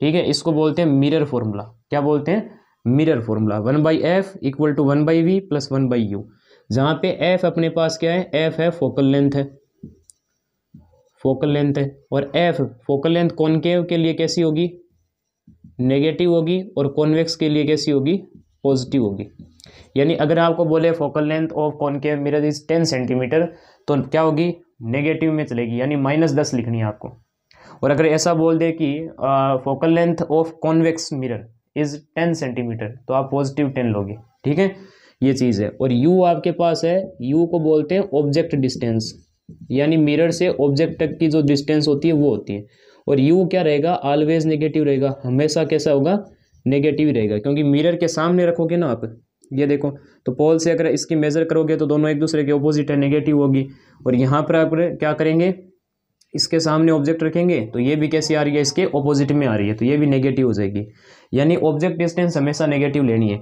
ठीक है इसको बोलते हैं मिरर फॉर्मूला क्या बोलते हैं mirror formula one by f equal to one by v plus one by u जहाँ पे एफ अपने पास क्या है एफ है फोकल लेंथ है फोकल लेंथ है और एफ फोकल लेंथ के के लिए कैसी होगी नेगेटिव होगी और कॉन्वेक्स के लिए कैसी होगी पॉजिटिव होगी यानी अगर आपको बोले focal length of concave mirror is ten centimetre तो क्या होगी नेगेटिव में चलेगी यानी माइनस दस लिखनी है आपको और अगर ऐसा बोल दे कि focal length of convex mirror is ten centimetre तो आप पॉजिटिव टेन लोगे ठीक है ये चीज़ है और यू आपके पास है यू को बोलते हैं ऑब्जेक्ट डिस्टेंस यानी मिरर से ऑब्जेक्ट तक की जो डिस्टेंस होती है वो होती है और यू क्या रहेगा ऑलवेज नेगेटिव रहेगा हमेशा कैसा होगा नेगेटिव रहेगा क्योंकि मिरर के सामने रखोगे ना आप ये देखो तो पोल से अगर इसकी मेज़र करोगे तो दोनों एक दूसरे के ऑपोजिट है नेगेटिव होगी और यहाँ पर आप क्या करेंगे इसके सामने ऑब्जेक्ट रखेंगे तो ये भी कैसी आ रही है इसके ऑपोजिट में आ रही है तो ये भी नेगेटिव हो जाएगी यानी ऑब्जेक्ट डिस्टेंस हमेशा नेगेटिव लेनी है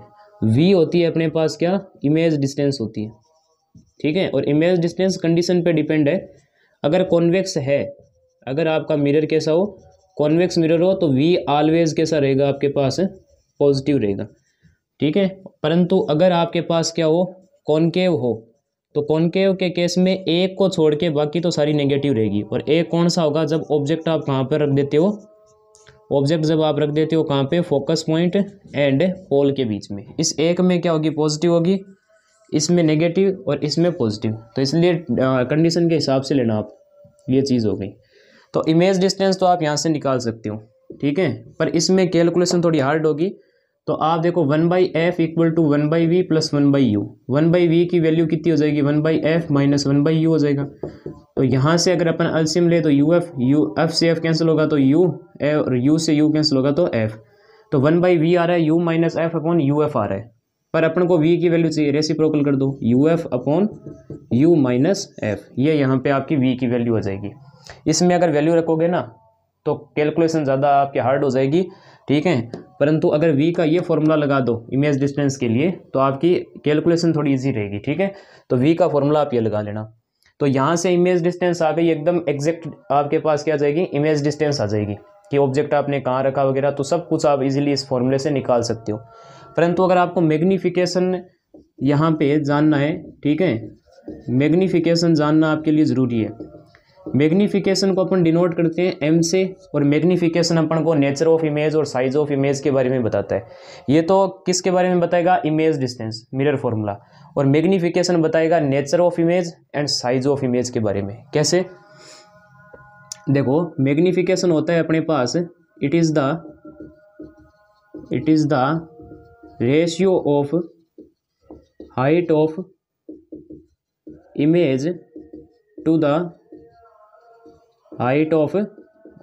वी होती है अपने पास क्या इमेज डिस्टेंस होती है ठीक है और इमेज डिस्टेंस कंडीशन पे डिपेंड है अगर कॉन्वेक्स है अगर आपका मिरर कैसा हो कॉन्वेक्स मिरर हो तो वी ऑलवेज कैसा रहेगा आपके पास पॉजिटिव रहेगा ठीक है परंतु अगर आपके पास क्या हो कॉन्केव हो तो कॉन्केव के केस में एक को छोड़ के बाकी तो सारी नेगेटिव रहेगी और एक कौन सा होगा जब ऑब्जेक्ट आप कहाँ पर रख देते हो ऑब्जेक्ट जब आप रख देते हो कहाँ पे फोकस पॉइंट एंड पोल के बीच में इस एक में क्या होगी पॉजिटिव होगी इसमें नेगेटिव और इसमें पॉजिटिव तो इसलिए कंडीशन के हिसाब से लेना आप ये चीज़ हो गई तो इमेज डिस्टेंस तो आप यहाँ से निकाल सकते हो ठीक है पर इसमें कैलकुलेशन थोड़ी हार्ड होगी तो आप देखो one by f equal to one by v plus one by u one by v की वैल्यू कितनी हो जाएगी one by f minus one by u हो जाएगा तो यहाँ से अगर अपन अल्सियम ले तो यू एफ यू एफ से एफ कैंसिल होगा तो यू और यू से यू कैंसिल होगा तो एफ तो वन बाई वी आ रहा है u minus f upon u f आ रहा है पर अपन को वी की वैल्यू चाहिए रेसिप्रोकल कर दो u f upon u minus f ये यहाँ पे आपकी वी की वैल्यू हो जाएगी इसमें अगर वैल्यू रखोगे ना तो कैलकुलेशन ज़्यादा आपकी हार्ड हो जाएगी ठीक है परंतु अगर वी का ये फॉर्मूला लगा दो इमेज डिस्टेंस के लिए तो आपकी कैलकुलेशन थोड़ी इजी रहेगी ठीक है तो वी का फॉर्मूला आप ये लगा लेना तो यहाँ से इमेज डिस्टेंस आ गई एकदम एग्जैक्ट आपके पास क्या आ जाएगी इमेज डिस्टेंस आ जाएगी कि ऑब्जेक्ट आपने कहाँ रखा वगैरह तो सब कुछ आप इजीली इस फॉर्मूले से निकाल सकते हो परंतु अगर आपको मैग्नीफिकेशन यहाँ पे जानना है ठीक है मैग्नीफिकेशन जानना आपके लिए ज़रूरी है मैग्नीफिकेशन को अपन डिनोट करते हैं एम से और मैग्नीफिकेशन अपन को नेचर ऑफ इमेज और साइज ऑफ इमेज के बारे में बताता है ये तो किसके बारे में बताएगा इमेज डिस्टेंस मिरर फॉर्मूला और मैग्नीफिकेशन बताएगा nature of image and size of image के बारे में कैसे देखो मैग्नीफिकेशन होता है अपने पास it is the it is the ratio of height of image to the height of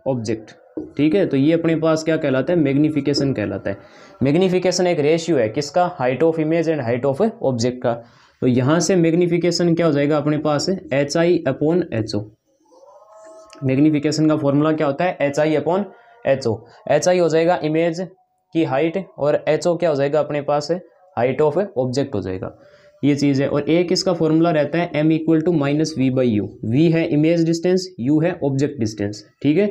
object ठीक है तो ये अपने पास क्या कहलाता है मैग्निफिकेशन कहलाता है मैग्निफिकेशन एक रेशियो है किसका height of image and height of object का तो यहाँ से मैग्निफिकेशन क्या हो जाएगा अपने पास h i upon h o magnification का फॉर्मूला क्या होता है h i upon h o h i हो जाएगा इमेज की हाइट और एच ओ क्या हो जाएगा अपने पास हाइट ऑफ ऑब्जेक्ट हो जाएगा ये चीज़ है और एक इसका फॉर्मूला रहता है m equal to minus v by u v है इमेज डिस्टेंस यू है ऑब्जेक्ट डिस्टेंस ठीक है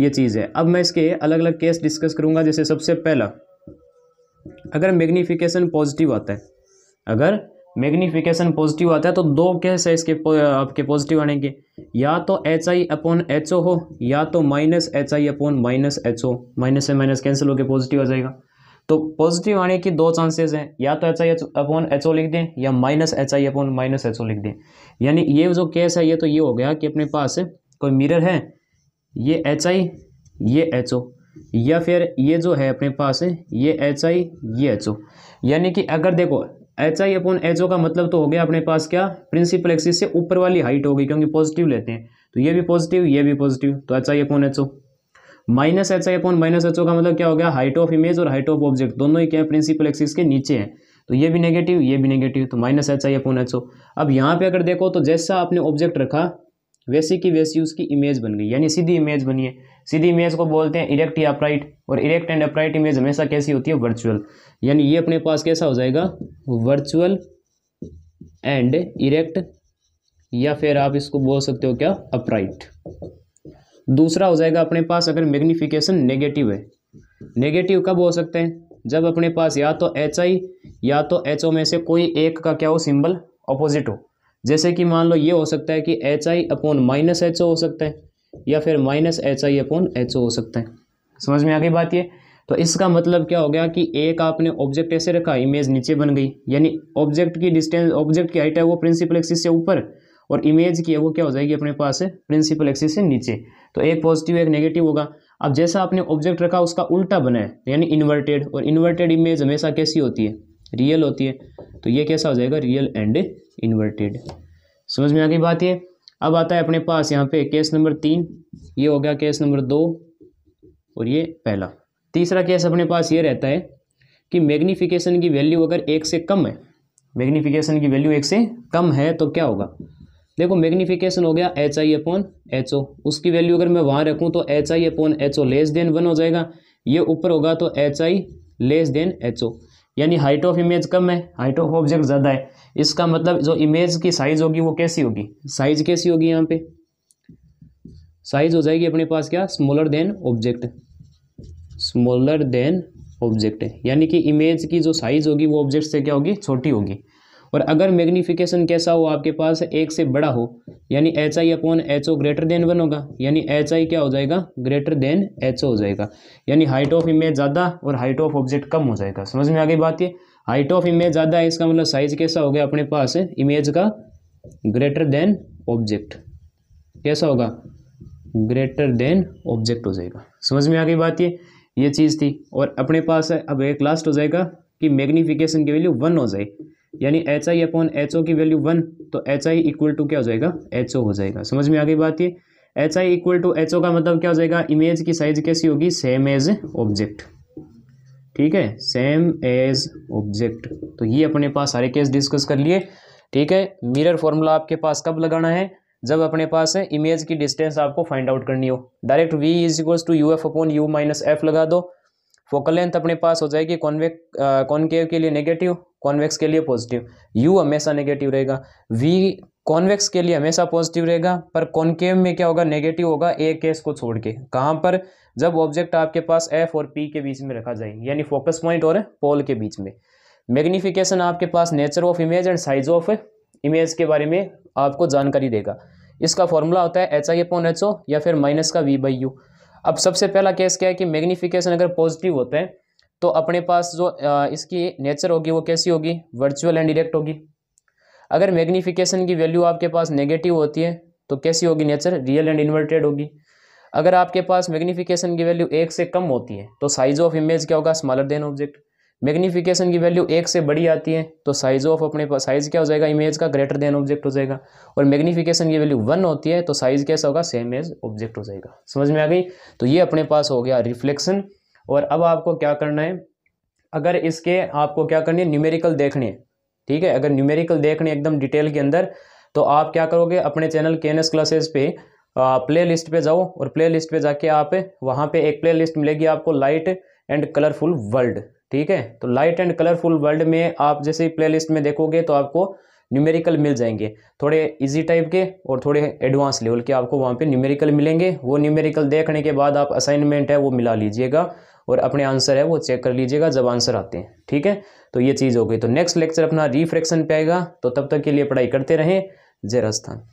ये चीज़ है अब मैं इसके अलग अलग केस डिस्कस करूंगा जैसे सबसे पहला अगर मैग्नीफिकेशन पॉजिटिव आता है अगर मैग्नीफिकेशन पॉजिटिव आता है तो दो केस है इसके आपके पॉजिटिव आने के या तो h i upon h o हो या तो minus h i upon minus h o minus से माइनस कैंसिल होकर पॉजिटिव आ जाएगा तो पॉजिटिव आने के दो चांसेस हैं या तो h i upon h o लिख दें या minus h i upon minus h o लिख दें यानी ये जो केस है ये तो ये हो गया कि अपने पास कोई मिरर है ये एच आई ये एच ओ या फिर ये जो है अपने पास ये एच आई ये एच ओ यानी कि अगर देखो h i upon h o का मतलब तो हो गया अपने पास क्या प्रिंसिपल एक्सिस से ऊपर वाली हाइट होगी क्योंकि पॉजिटिव लेते हैं तो ये भी पॉजिटिव ये भी पॉजिटिव तो h i upon h o minus h i upon minus h o का मतलब क्या हो गया हाइट ऑफ इमेज और हाइट ऑफ ऑब्जेक्ट दोनों ही क्या है प्रिंसिपल एक्सिस के नीचे हैं तो ये भी नेगेटिव ये भी नेगेटिव तो minus h i upon h o अब यहाँ पे अगर देखो तो जैसा आपने ऑब्जेक्ट रखा वैसी की वैसी उसकी इमेज बन गई यानी सीधी इमेज बनी है सीधी इमेज को बोलते हैं इरेक्ट या अपराइट और इरेक्ट एंड अपराइट इमेज हमेशा कैसी होती है वर्चुअल यानी ये अपने पास कैसा हो जाएगा वर्चुअल एंड इरेक्ट या फिर आप इसको बोल सकते हो क्या अपराइट दूसरा हो जाएगा अपने पास अगर मैग्निफिकेशन नेगेटिव है नेगेटिव कब हो सकते हैं जब अपने पास या तो एच आई या तो एच ओ में से कोई एक का क्या हो सिंबल अपोजिट हो जैसे कि मान लो ये हो सकता है कि h i upon minus h o हो सकता है या फिर minus h i upon h o हो सकता है समझ में आ गई बात ये तो इसका मतलब क्या हो गया कि एक आपने ऑब्जेक्ट ऐसे रखा इमेज नीचे बन गई यानी ऑब्जेक्ट की डिस्टेंस ऑब्जेक्ट की हाइट है वो प्रिंसिपल एक्सिस से ऊपर और इमेज की है वो क्या हो जाएगी अपने पास प्रिंसिपल एक्सिस से नीचे तो एक पॉजिटिव एक नेगेटिव होगा अब जैसा आपने ऑब्जेक्ट रखा उसका उल्टा बनाए यानी इन्वर्टेड और इन्वर्टेड इमेज हमेशा कैसी होती है रियल होती है तो ये कैसा हो जाएगा रियल एंड इन्वर्टेड समझ में आ गई बात ये अब आता है अपने पास यहाँ पे केस नंबर तीन ये हो गया केस नंबर दो और ये पहला तीसरा केस अपने पास ये रहता है कि मैग्नीफिकेशन की वैल्यू अगर एक से कम है मैग्नीफिकेशन की वैल्यू एक से कम है तो क्या होगा देखो मैग्निफिकेशन हो गया h i upon h o उसकी वैल्यू अगर मैं वहाँ रखूँ तो h i upon h o less than one हो जाएगा ये ऊपर होगा तो h i less than h o यानी हाइट ऑफ इमेज कम है हाइट ऑफ ऑब्जेक्ट ज़्यादा है इसका मतलब जो इमेज की साइज़ होगी वो कैसी होगी साइज़ कैसी होगी यहाँ पे साइज़ हो जाएगी अपने पास क्या smaller than object smaller than object यानी कि इमेज की जो साइज़ होगी वो ऑब्जेक्ट से क्या होगी छोटी होगी और अगर मैग्नीफिकेशन कैसा हो आपके पास एक से बड़ा हो यानी h i upon h o greater than one होगा यानी एच आई क्या हो जाएगा ग्रेटर देन एच ओ हो जाएगा यानी हाइट ऑफ इमेज ज़्यादा और हाइट ऑफ ऑब्जेक्ट कम हो जाएगा समझ में आ गई बात ये हाइट ऑफ इमेज ज़्यादा है इसका मतलब साइज कैसा हो गया अपने पास इमेज का ग्रेटर देन ऑब्जेक्ट कैसा होगा ग्रेटर देन ऑब्जेक्ट हो जाएगा समझ में आ गई बात ये ये चीज़ थी और अपने पास अब एक लास्ट हो जाएगा कि मैग्नीफिकेशन की वैल्यू वन हो जाए यानी h i upon h o की वैल्यू वन तो एच आई इक्वल टू क्या हो जाएगा एच ओ हो जाएगा समझ में आ गई बात ये h i equal to h o का मतलब क्या हो जाएगा इमेज की साइज कैसी होगी सेम एज ऑब्जेक्ट ठीक है सेम एज ऑब्जेक्ट तो ये अपने पास सारे केस डिस्कस कर लिए ठीक है मिरर फॉर्मूला आपके पास कब लगाना है जब अपने पास है इमेज की डिस्टेंस आपको फाइंड आउट करनी हो direct v is equal to u f upon u minus f लगा दो फोकल लेंथ अपने पास हो जाएगी कॉन्वेक् कॉन्केव के लिए नेगेटिव कॉन्वेक्स के लिए पॉजिटिव यू हमेशा नेगेटिव रहेगा वी कॉन्वेक्स के लिए हमेशा पॉजिटिव रहेगा पर कॉन्केव में क्या होगा नेगेटिव होगा ए केस को छोड़ के कहाँ पर जब ऑब्जेक्ट आपके पास एफ और पी के बीच में रखा जाए यानी फोकस पॉइंट और पोल के बीच में मैग्निफिकेशन आपके पास nature of image and size of image के बारे में आपको जानकारी देगा इसका फॉर्मूला होता है एच आई एपोन एच ओ या फिर माइनस का वी बाई यू अब सबसे पहला केस क्या है कि मैग्नीफिकेशन अगर पॉजिटिव होता है तो अपने पास जो इसकी नेचर होगी वो कैसी होगी वर्चुअल एंड डिरेक्ट होगी अगर मैग्नीफिकेशन की वैल्यू आपके पास नेगेटिव होती है तो कैसी होगी नेचर रियल एंड इन्वर्टेड होगी अगर आपके पास मैग्नीफिकेशन की वैल्यू एक से कम होती है तो साइज ऑफ इमेज क्या होगा स्मॉलर देन ऑब्जेक्ट मैग्नीफिकेशन की वैल्यू एक से बड़ी आती है तो साइज ऑफ अपने पास साइज़ क्या हो जाएगा इमेज का ग्रेटर देन ऑब्जेक्ट हो जाएगा और मैग्नीफिकेशन की वैल्यू वन होती है तो साइज़ कैसा होगा सेम एज ऑब्जेक्ट हो जाएगा समझ में आ गई तो ये अपने पास हो गया रिफ्लेक्शन और अब आपको क्या करना है अगर इसके आपको क्या करनी है न्यूमेरिकल देखनी है ठीक है अगर न्यूमेरिकल देखनी एकदम डिटेल के अंदर तो आप क्या करोगे अपने चैनल के क्लासेस पे प्ले लिस्ट पे जाओ और प्ले लिस्ट पे जाके आप वहाँ पे एक प्ले लिस्ट मिलेगी आपको लाइट एंड कलरफुल वर्ल्ड ठीक है तो लाइट एंड कलरफुल वर्ल्ड में आप जैसे प्लेलिस्ट में देखोगे तो आपको न्यूमेरिकल मिल जाएंगे थोड़े इजी टाइप के और थोड़े एडवांस लेवल के आपको वहाँ पे न्यूमेरिकल मिलेंगे वो न्यूमेरिकल देखने के बाद आप असाइनमेंट है वो मिला लीजिएगा और अपने आंसर है वो चेक कर लीजिएगा जब आंसर आते हैं ठीक है तो ये चीज़ हो गई तो नेक्स्ट लेक्चर अपना रिफ्रैक्शन पे आएगा तो तब तक के लिए पढ़ाई करते रहें जय राजस्थान